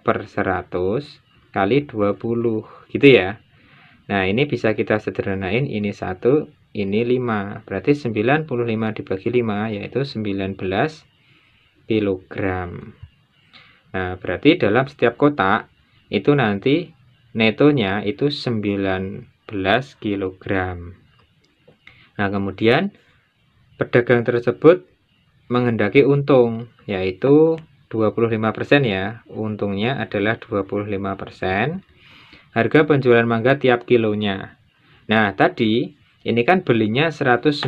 per 100 kali 20 gitu ya. Nah ini bisa kita sederhanain ini 1 ini 5 berarti 95 dibagi 5 yaitu 19 kg. Nah berarti dalam setiap kotak itu nanti netonya itu 9 kg. Nah, kemudian pedagang tersebut menghendaki untung, yaitu 25% ya. Untungnya adalah 25% harga penjualan mangga tiap kilonya. Nah, tadi ini kan belinya 190.000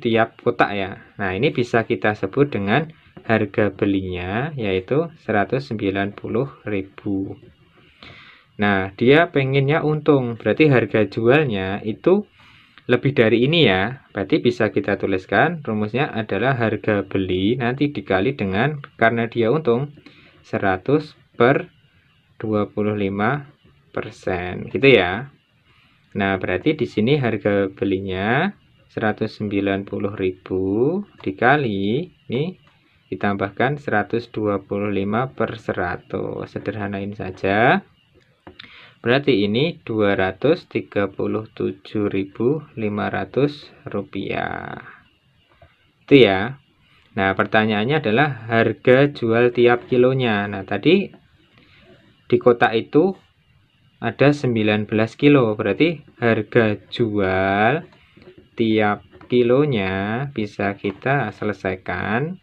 tiap kotak ya. Nah, ini bisa kita sebut dengan harga belinya yaitu 190.000. Nah, dia pengennya untung, berarti harga jualnya itu lebih dari ini ya. Berarti bisa kita tuliskan rumusnya adalah harga beli nanti dikali dengan karena dia untung 100 per 25% gitu ya. Nah, berarti di sini harga belinya 190.000 dikali nih ditambahkan 125 per 100 sederhanain saja Berarti ini 237.500 rupiah. Itu ya. Nah, pertanyaannya adalah harga jual tiap kilonya. Nah, tadi di kotak itu ada 19 kilo. Berarti harga jual tiap kilonya bisa kita selesaikan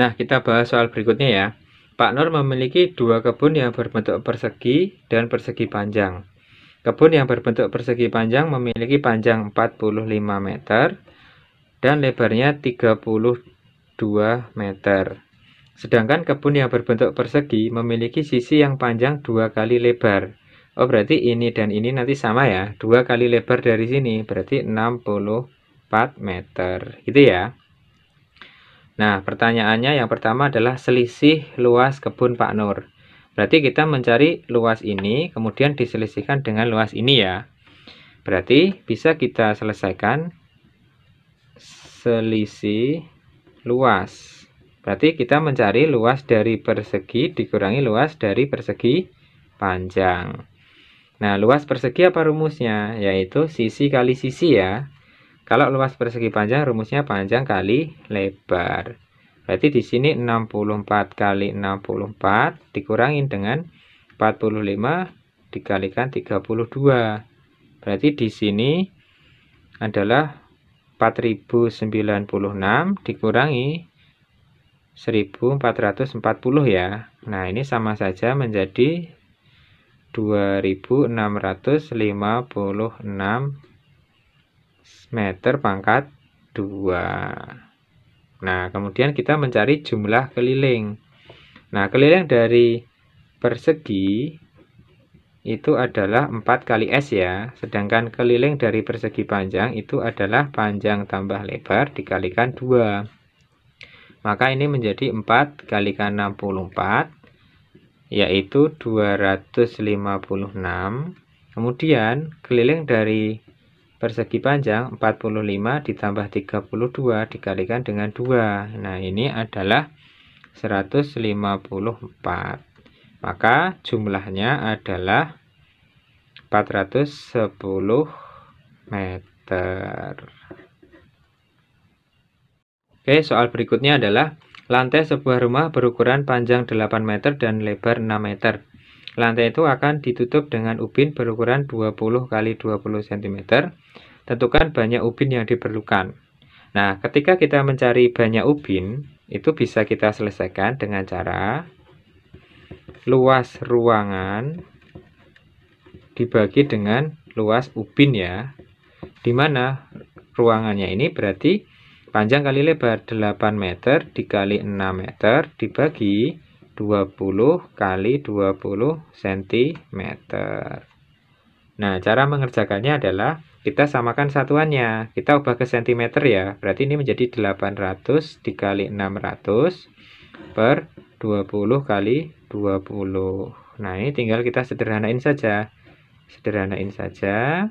Nah, kita bahas soal berikutnya ya. Pak Nur memiliki dua kebun yang berbentuk persegi dan persegi panjang. Kebun yang berbentuk persegi panjang memiliki panjang 45 meter dan lebarnya 32 meter. Sedangkan kebun yang berbentuk persegi memiliki sisi yang panjang dua kali lebar. Oh, berarti ini dan ini nanti sama ya. Dua kali lebar dari sini berarti 64 meter. Gitu ya. Nah, pertanyaannya yang pertama adalah selisih luas kebun Pak Nur. Berarti kita mencari luas ini, kemudian diselisihkan dengan luas ini ya. Berarti bisa kita selesaikan selisih luas. Berarti kita mencari luas dari persegi dikurangi luas dari persegi panjang. Nah, luas persegi apa rumusnya? Yaitu sisi kali sisi ya. Kalau luas persegi panjang, rumusnya panjang kali lebar. Berarti di sini 64 kali 64 dikurangin dengan 45 dikalikan 32. Berarti di sini adalah 4096 dikurangi 1440 ya. Nah, ini sama saja menjadi 2656 meter pangkat 2. Nah, kemudian kita mencari jumlah keliling. Nah, keliling dari persegi itu adalah 4 kali S ya. Sedangkan keliling dari persegi panjang itu adalah panjang tambah lebar dikalikan 2. Maka ini menjadi 4 kalikan 64, yaitu 256. Kemudian keliling dari Persegi panjang 45 ditambah 32 dikalikan dengan 2. Nah, ini adalah 154. Maka jumlahnya adalah 410 meter. Oke, soal berikutnya adalah lantai sebuah rumah berukuran panjang 8 meter dan lebar 6 meter. Lantai itu akan ditutup dengan ubin berukuran 20 x 20 cm. Tentukan banyak ubin yang diperlukan. Nah, ketika kita mencari banyak ubin, itu bisa kita selesaikan dengan cara luas ruangan dibagi dengan luas ubin ya. Di mana ruangannya ini berarti panjang kali lebar 8 meter dikali 6 meter dibagi 20 kali 20 cm. Nah, cara mengerjakannya adalah kita samakan satuannya. Kita ubah ke cm ya. Berarti ini menjadi 800 dikali 600 per 20 kali 20. Nah, ini tinggal kita sederhanain saja. Sederhanain saja.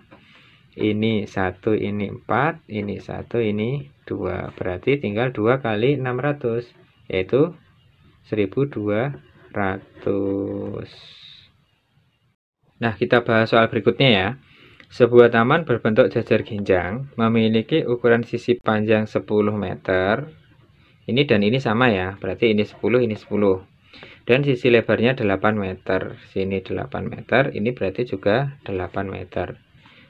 Ini 1, ini 4, ini 1, ini 2. Berarti tinggal 2 kali 600, yaitu 1200 nah kita bahas soal berikutnya ya sebuah taman berbentuk jajar ginjang memiliki ukuran sisi panjang 10 meter ini dan ini sama ya berarti ini 10 ini 10 dan sisi lebarnya 8 meter sini 8 meter ini berarti juga 8 meter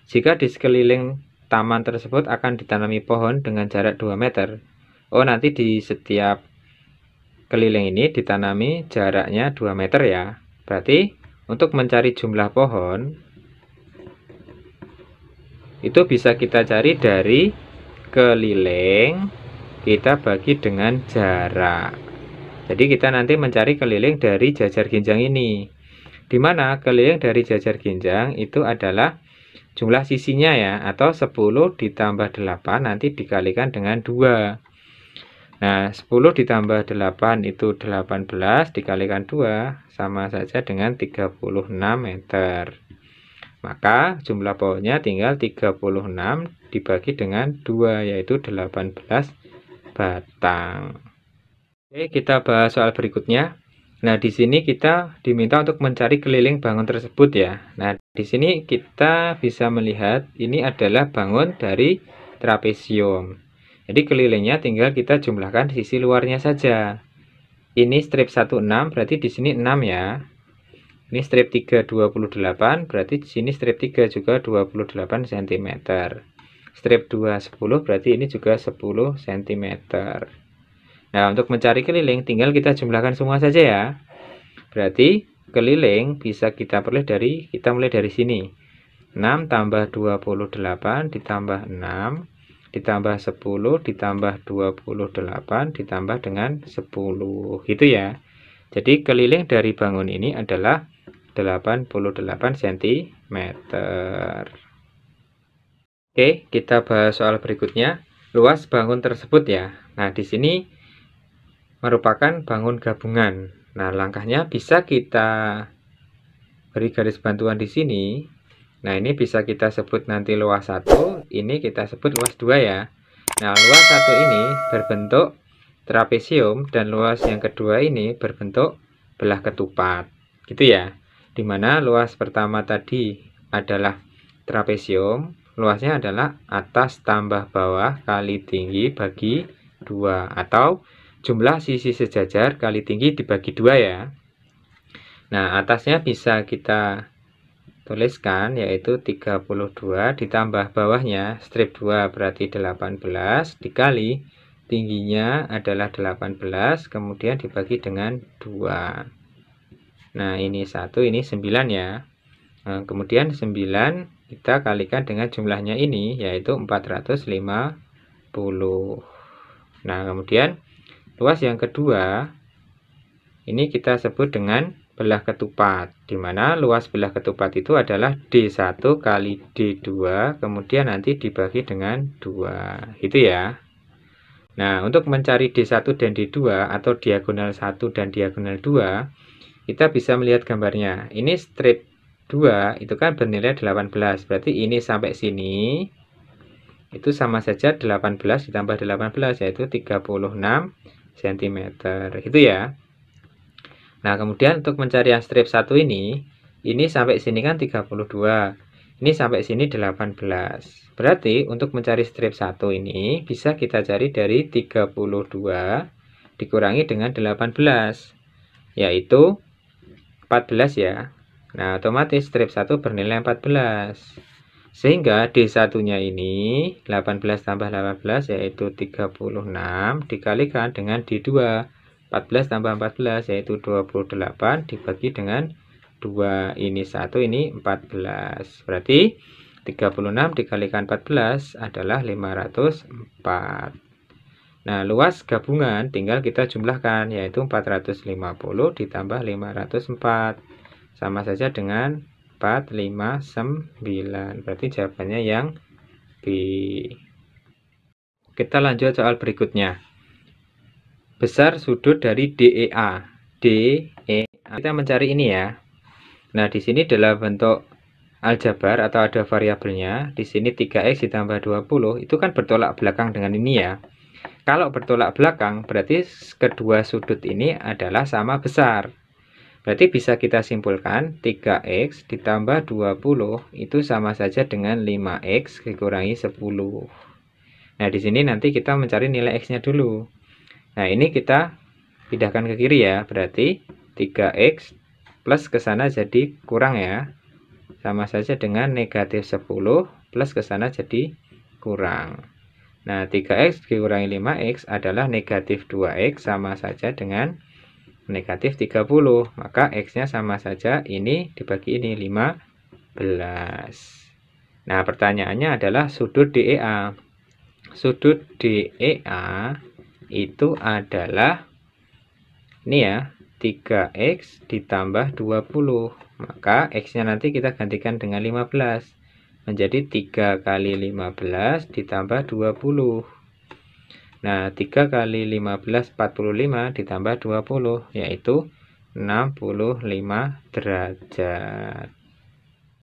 jika di sekeliling taman tersebut akan ditanami pohon dengan jarak 2 meter Oh nanti di setiap keliling ini ditanami jaraknya 2 meter ya. Berarti untuk mencari jumlah pohon itu bisa kita cari dari keliling kita bagi dengan jarak. Jadi kita nanti mencari keliling dari jajar ginjang ini. Di mana keliling dari jajar ginjang itu adalah jumlah sisinya ya atau 10 ditambah 8 nanti dikalikan dengan 2. Nah, 10 ditambah 8 itu 18 dikalikan 2 sama saja dengan 36 meter. Maka jumlah pohonnya tinggal 36 dibagi dengan 2 yaitu 18 batang. Oke, kita bahas soal berikutnya. Nah, di sini kita diminta untuk mencari keliling bangun tersebut ya. Nah, di sini kita bisa melihat ini adalah bangun dari trapesium. Jadi kelilingnya tinggal kita jumlahkan sisi luarnya saja. Ini strip 16 berarti di sini 6 ya. Ini strip 3 28 berarti di sini strip 3 juga 28 cm. Strip 2 10 berarti ini juga 10 cm. Nah, untuk mencari keliling tinggal kita jumlahkan semua saja ya. Berarti keliling bisa kita peroleh dari kita mulai dari sini. 6 tambah 28 ditambah 6 ditambah 10 ditambah 28 ditambah dengan 10 gitu ya jadi keliling dari bangun ini adalah 88 cm oke kita bahas soal berikutnya luas bangun tersebut ya nah di sini merupakan bangun gabungan nah langkahnya bisa kita beri garis bantuan di sini Nah, ini bisa kita sebut nanti luas satu ini kita sebut luas dua ya. Nah, luas satu ini berbentuk trapesium dan luas yang kedua ini berbentuk belah ketupat. Gitu ya. Dimana luas pertama tadi adalah trapesium, luasnya adalah atas tambah bawah kali tinggi bagi dua atau jumlah sisi sejajar kali tinggi dibagi dua ya. Nah, atasnya bisa kita tuliskan yaitu 32 ditambah bawahnya strip 2 berarti 18 dikali tingginya adalah 18 kemudian dibagi dengan 2 nah ini satu ini 9 ya nah, kemudian 9 kita kalikan dengan jumlahnya ini yaitu 450 nah kemudian luas yang kedua ini kita sebut dengan belah ketupat di mana luas belah ketupat itu adalah D1 kali D2 kemudian nanti dibagi dengan 2 itu ya Nah untuk mencari D1 dan D2 atau diagonal 1 dan diagonal 2 kita bisa melihat gambarnya ini strip 2 itu kan bernilai 18 berarti ini sampai sini itu sama saja 18 ditambah 18 yaitu 36 cm itu ya Nah, kemudian untuk mencari yang strip 1 ini, ini sampai sini kan 32. Ini sampai sini 18. Berarti untuk mencari strip 1 ini bisa kita cari dari 32 dikurangi dengan 18, yaitu 14 ya. Nah, otomatis strip 1 bernilai 14. Sehingga D1-nya ini 18 tambah 18 yaitu 36 dikalikan dengan D2 14 tambah 14 yaitu 28 dibagi dengan 2 ini 1 ini 14 berarti 36 dikalikan 14 adalah 504 nah luas gabungan tinggal kita jumlahkan yaitu 450 ditambah 504 sama saja dengan 459 berarti jawabannya yang B kita lanjut soal berikutnya besar sudut dari DEA. DEA. Kita mencari ini ya. Nah, di sini adalah bentuk aljabar atau ada variabelnya. Di sini 3x ditambah 20 itu kan bertolak belakang dengan ini ya. Kalau bertolak belakang berarti kedua sudut ini adalah sama besar. Berarti bisa kita simpulkan 3x ditambah 20 itu sama saja dengan 5x dikurangi 10. Nah, di sini nanti kita mencari nilai x-nya dulu. Nah, ini kita pindahkan ke kiri ya. Berarti 3X plus ke sana jadi kurang ya. Sama saja dengan negatif 10 plus ke sana jadi kurang. Nah, 3x dikurangi 5x adalah negatif 2x sama saja dengan negatif 30. Maka x-nya sama saja ini dibagi ini 15. Nah, pertanyaannya adalah sudut DEA. Sudut DEA itu adalah ini ya 3x ditambah 20 maka x nya nanti kita gantikan dengan 15 menjadi 3 kali 15 ditambah 20 nah 3 kali 15 45 ditambah 20 yaitu 65 derajat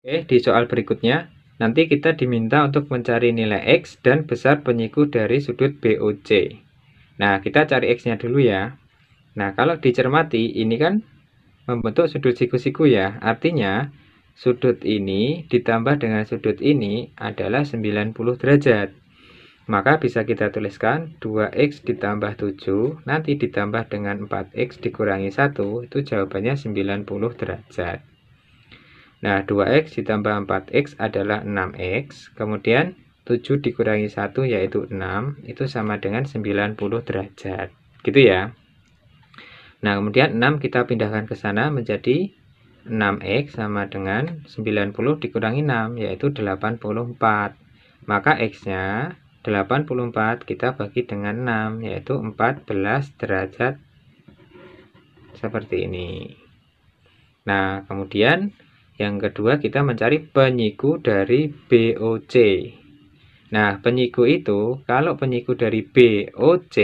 oke di soal berikutnya nanti kita diminta untuk mencari nilai x dan besar penyiku dari sudut BOC Nah, kita cari X-nya dulu ya. Nah, kalau dicermati, ini kan membentuk sudut siku-siku ya. Artinya, sudut ini ditambah dengan sudut ini adalah 90 derajat. Maka bisa kita tuliskan 2x ditambah 7, nanti ditambah dengan 4x dikurangi 1, itu jawabannya 90 derajat. Nah, 2x ditambah 4x adalah 6x, kemudian 7 dikurangi 1 yaitu 6 itu sama dengan 90 derajat gitu ya nah kemudian 6 kita pindahkan ke sana menjadi 6x sama dengan 90 dikurangi 6 yaitu 84 maka x nya 84 kita bagi dengan 6 yaitu 14 derajat seperti ini nah kemudian yang kedua kita mencari penyiku dari BOC Nah, penyiku itu, kalau penyiku dari BOC,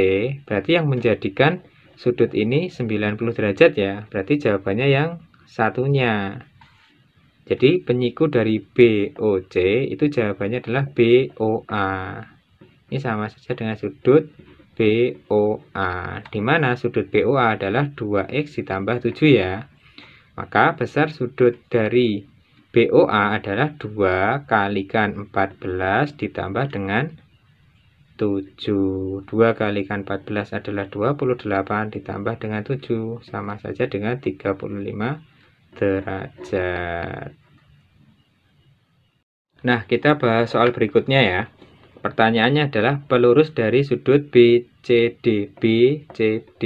berarti yang menjadikan sudut ini 90 derajat ya. Berarti jawabannya yang satunya. Jadi, penyiku dari BOC itu jawabannya adalah BOA. Ini sama saja dengan sudut BOA, di mana sudut BOA adalah 2X ditambah 7 ya. Maka besar sudut dari BOA adalah 2 kalikan 14 ditambah dengan 7. 2 kalikan 14 adalah 28 ditambah dengan 7 sama saja dengan 35 derajat. Nah, kita bahas soal berikutnya ya. Pertanyaannya adalah pelurus dari sudut BCD. BCD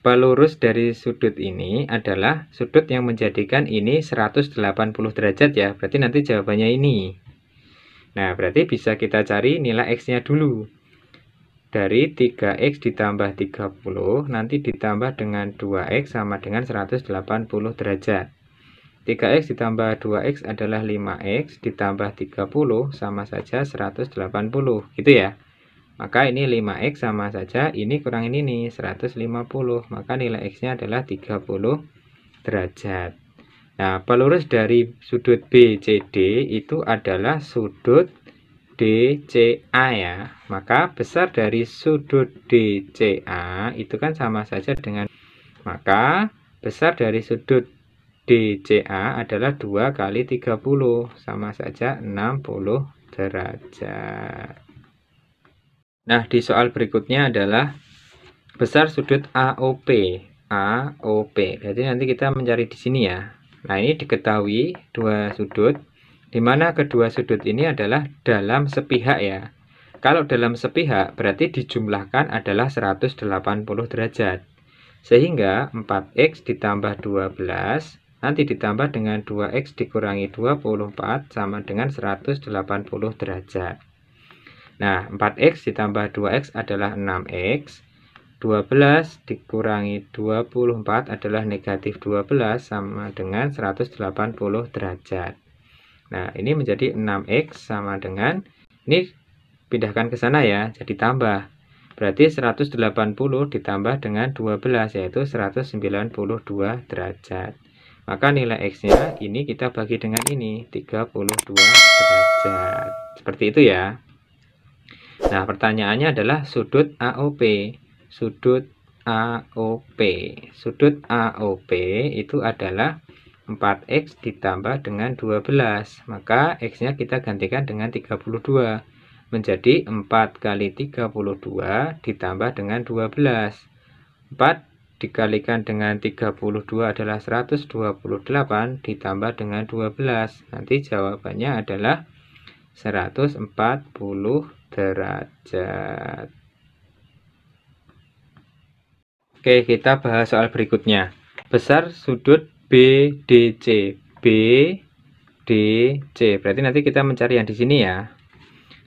pelurus dari sudut ini adalah sudut yang menjadikan ini 180 derajat ya. Berarti nanti jawabannya ini. Nah, berarti bisa kita cari nilai X-nya dulu. Dari 3X ditambah 30, nanti ditambah dengan 2X sama dengan 180 derajat. 3X ditambah 2X adalah 5X, ditambah 30 sama saja 180, gitu ya. Maka ini 5X sama saja, ini kurang ini nih, 150. Maka nilai X-nya adalah 30 derajat. Nah, pelurus dari sudut BCD itu adalah sudut DCA ya. Maka besar dari sudut DCA itu kan sama saja dengan maka besar dari sudut DCA adalah 2 kali 30 sama saja 60 derajat. Nah, di soal berikutnya adalah besar sudut AOP. AOP. Jadi nanti kita mencari di sini ya. Nah, ini diketahui dua sudut di mana kedua sudut ini adalah dalam sepihak ya. Kalau dalam sepihak berarti dijumlahkan adalah 180 derajat. Sehingga 4x ditambah 12 nanti ditambah dengan 2x dikurangi 24 sama dengan 180 derajat. Nah, 4x ditambah 2x adalah 6x. 12 dikurangi 24 adalah negatif 12 sama dengan 180 derajat. Nah, ini menjadi 6x sama dengan, ini pindahkan ke sana ya, jadi tambah. Berarti 180 ditambah dengan 12 yaitu 192 derajat. Maka nilai X-nya ini kita bagi dengan ini 32 derajat. Seperti itu ya. Nah, pertanyaannya adalah sudut AOP. Sudut AOP. Sudut AOP itu adalah 4X ditambah dengan 12. Maka X-nya kita gantikan dengan 32. Menjadi 4 kali 32 ditambah dengan 12. 4 dikalikan dengan 32 adalah 128 ditambah dengan 12. Nanti jawabannya adalah 148 derajat. Oke, kita bahas soal berikutnya. Besar sudut BDC. BDC. Berarti nanti kita mencari yang di sini ya.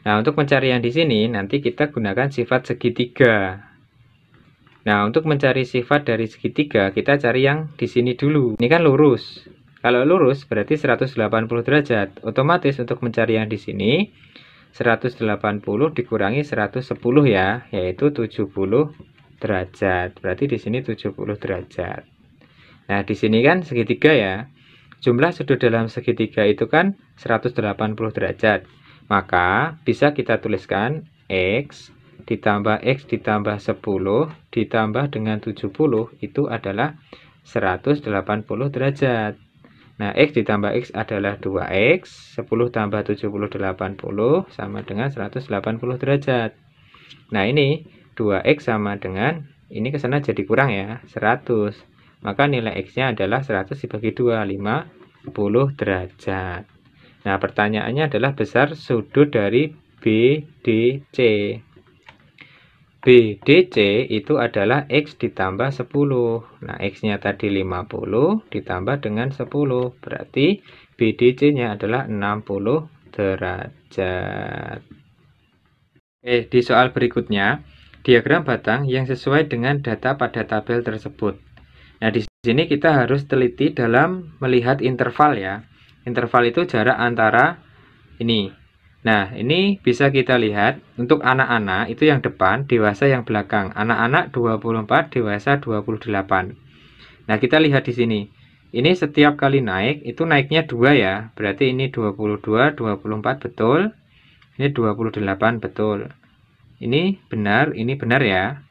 Nah, untuk mencari yang di sini nanti kita gunakan sifat segitiga. Nah, untuk mencari sifat dari segitiga, kita cari yang di sini dulu. Ini kan lurus. Kalau lurus berarti 180 derajat. Otomatis untuk mencari yang di sini, 180 dikurangi 110 ya, yaitu 70 derajat. Berarti di sini 70 derajat. Nah, di sini kan segitiga ya. Jumlah sudut dalam segitiga itu kan 180 derajat. Maka bisa kita tuliskan X ditambah X ditambah 10 ditambah dengan 70 itu adalah 180 derajat. Nah, X ditambah X adalah 2X, 10 tambah 70, 80, sama dengan 180 derajat. Nah, ini 2X sama dengan, ini ke sana jadi kurang ya, 100. Maka nilai X-nya adalah 100 dibagi 2, 50 derajat. Nah, pertanyaannya adalah besar sudut dari BDC. BDC itu adalah X ditambah 10. Nah, X-nya tadi 50 ditambah dengan 10. Berarti BDC-nya adalah 60 derajat. Oke, di soal berikutnya, diagram batang yang sesuai dengan data pada tabel tersebut. Nah, di sini kita harus teliti dalam melihat interval ya. Interval itu jarak antara ini Nah, ini bisa kita lihat untuk anak-anak itu yang depan, dewasa yang belakang. Anak-anak 24, dewasa 28. Nah, kita lihat di sini. Ini setiap kali naik, itu naiknya dua ya. Berarti ini 22, 24 betul. Ini 28 betul. Ini benar, ini benar ya.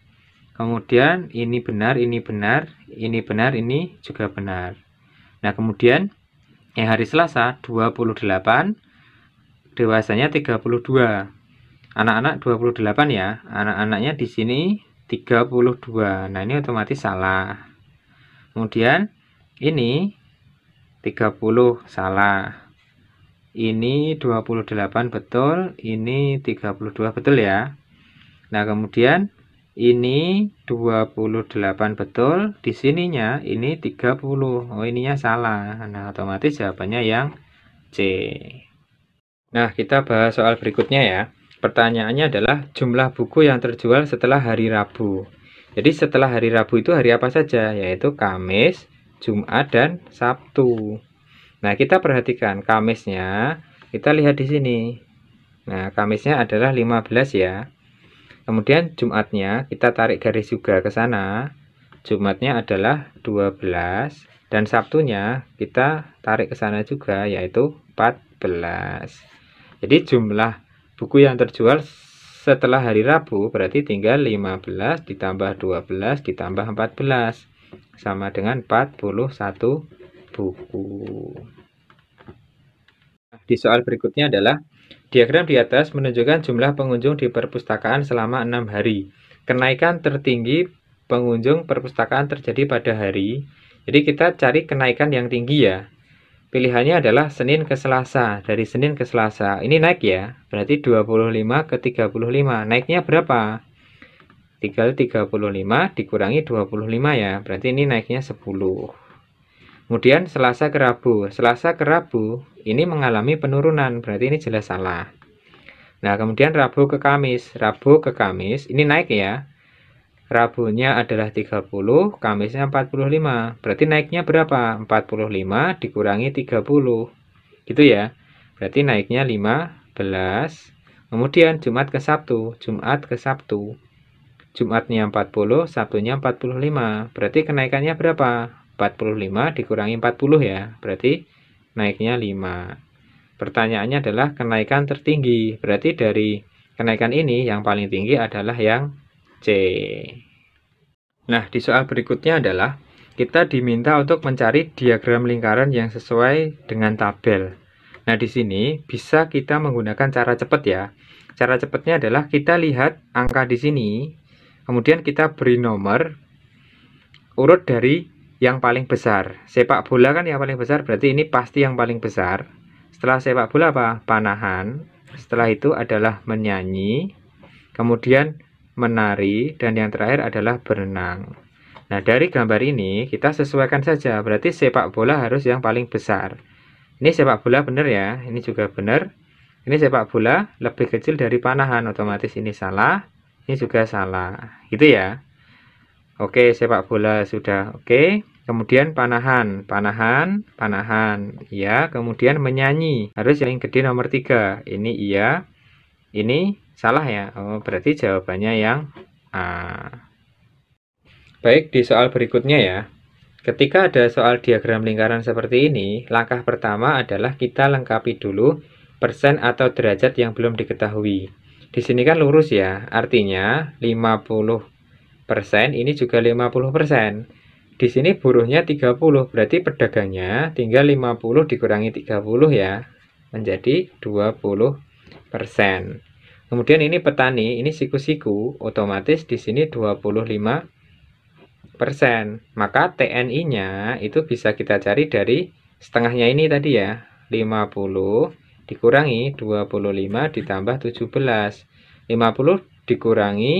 Kemudian ini benar, ini benar, ini benar, ini juga benar. Nah, kemudian yang hari Selasa 28, dewasanya 32. Anak-anak 28 ya. Anak-anaknya di sini 32. Nah, ini otomatis salah. Kemudian ini 30 salah. Ini 28 betul, ini 32 betul ya. Nah, kemudian ini 28 betul, di sininya ini 30. Oh, ininya salah. Nah, otomatis jawabannya yang C. Nah, kita bahas soal berikutnya ya. Pertanyaannya adalah jumlah buku yang terjual setelah hari Rabu. Jadi setelah hari Rabu itu hari apa saja? Yaitu Kamis, Jumat, dan Sabtu. Nah, kita perhatikan Kamisnya, kita lihat di sini. Nah, Kamisnya adalah 15 ya. Kemudian Jumatnya kita tarik garis juga ke sana. Jumatnya adalah 12 dan Sabtunya kita tarik ke sana juga yaitu 14. Jadi jumlah buku yang terjual setelah hari Rabu berarti tinggal 15 ditambah 12 ditambah 14 sama dengan 41 buku. Nah, di soal berikutnya adalah diagram di atas menunjukkan jumlah pengunjung di perpustakaan selama 6 hari. Kenaikan tertinggi pengunjung perpustakaan terjadi pada hari. Jadi kita cari kenaikan yang tinggi ya pilihannya adalah Senin ke Selasa. Dari Senin ke Selasa. Ini naik ya. Berarti 25 ke 35. Naiknya berapa? Tinggal 35 dikurangi 25 ya. Berarti ini naiknya 10. Kemudian Selasa ke Rabu. Selasa ke Rabu ini mengalami penurunan. Berarti ini jelas salah. Nah, kemudian Rabu ke Kamis. Rabu ke Kamis ini naik ya. Rabunya adalah 30, Kamisnya 45. Berarti naiknya berapa? 45 dikurangi 30. Gitu ya. Berarti naiknya 15. Kemudian Jumat ke Sabtu, Jumat ke Sabtu. Jumatnya 40, Sabtunya 45. Berarti kenaikannya berapa? 45 dikurangi 40 ya. Berarti naiknya 5. Pertanyaannya adalah kenaikan tertinggi. Berarti dari kenaikan ini yang paling tinggi adalah yang C. Nah, di soal berikutnya adalah kita diminta untuk mencari diagram lingkaran yang sesuai dengan tabel. Nah, di sini bisa kita menggunakan cara cepat ya. Cara cepatnya adalah kita lihat angka di sini, kemudian kita beri nomor urut dari yang paling besar. Sepak bola kan yang paling besar, berarti ini pasti yang paling besar. Setelah sepak bola apa? Panahan. Setelah itu adalah menyanyi. Kemudian menari, dan yang terakhir adalah berenang. Nah, dari gambar ini kita sesuaikan saja, berarti sepak bola harus yang paling besar. Ini sepak bola benar ya, ini juga benar. Ini sepak bola lebih kecil dari panahan, otomatis ini salah, ini juga salah. Gitu ya. Oke, sepak bola sudah oke. Kemudian panahan, panahan, panahan. Iya, kemudian menyanyi. Harus yang gede nomor tiga. Ini iya, ini Salah ya? Oh, berarti jawabannya yang A. Baik, di soal berikutnya ya. Ketika ada soal diagram lingkaran seperti ini, langkah pertama adalah kita lengkapi dulu persen atau derajat yang belum diketahui. Di sini kan lurus ya, artinya 50% ini juga 50%. Di sini buruhnya 30, berarti pedagangnya tinggal 50 dikurangi 30 ya, menjadi 20%. persen. Kemudian ini petani, ini siku-siku, otomatis di sini 25 persen. Maka TNI-nya itu bisa kita cari dari setengahnya ini tadi ya, 50 dikurangi 25 ditambah 17. 50 dikurangi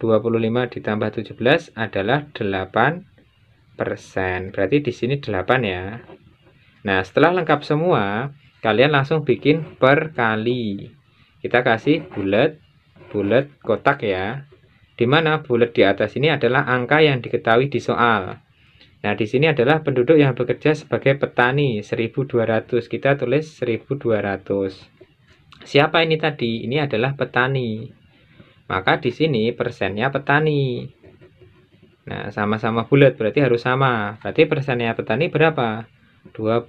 25 ditambah 17 adalah 8 persen. Berarti di sini 8 ya. Nah, setelah lengkap semua, kalian langsung bikin per kali kita kasih bulat bulat kotak ya dimana bulat di atas ini adalah angka yang diketahui di soal Nah, di sini adalah penduduk yang bekerja sebagai petani 1200. Kita tulis 1200. Siapa ini tadi? Ini adalah petani. Maka di sini persennya petani. Nah, sama-sama bulat berarti harus sama. Berarti persennya petani berapa? 25.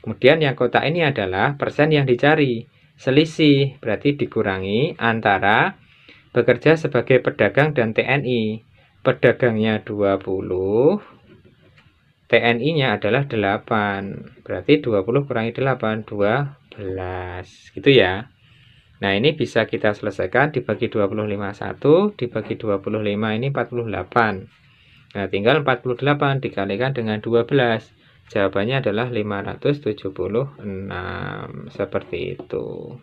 Kemudian yang kotak ini adalah persen yang dicari selisih, berarti dikurangi antara bekerja sebagai pedagang dan TNI. Pedagangnya 20, TNI-nya adalah 8. Berarti 20 kurangi 8, 12. Gitu ya. Nah, ini bisa kita selesaikan dibagi 25 1, dibagi 25 ini 48. Nah, tinggal 48 dikalikan dengan 12. Jawabannya adalah 576 seperti itu.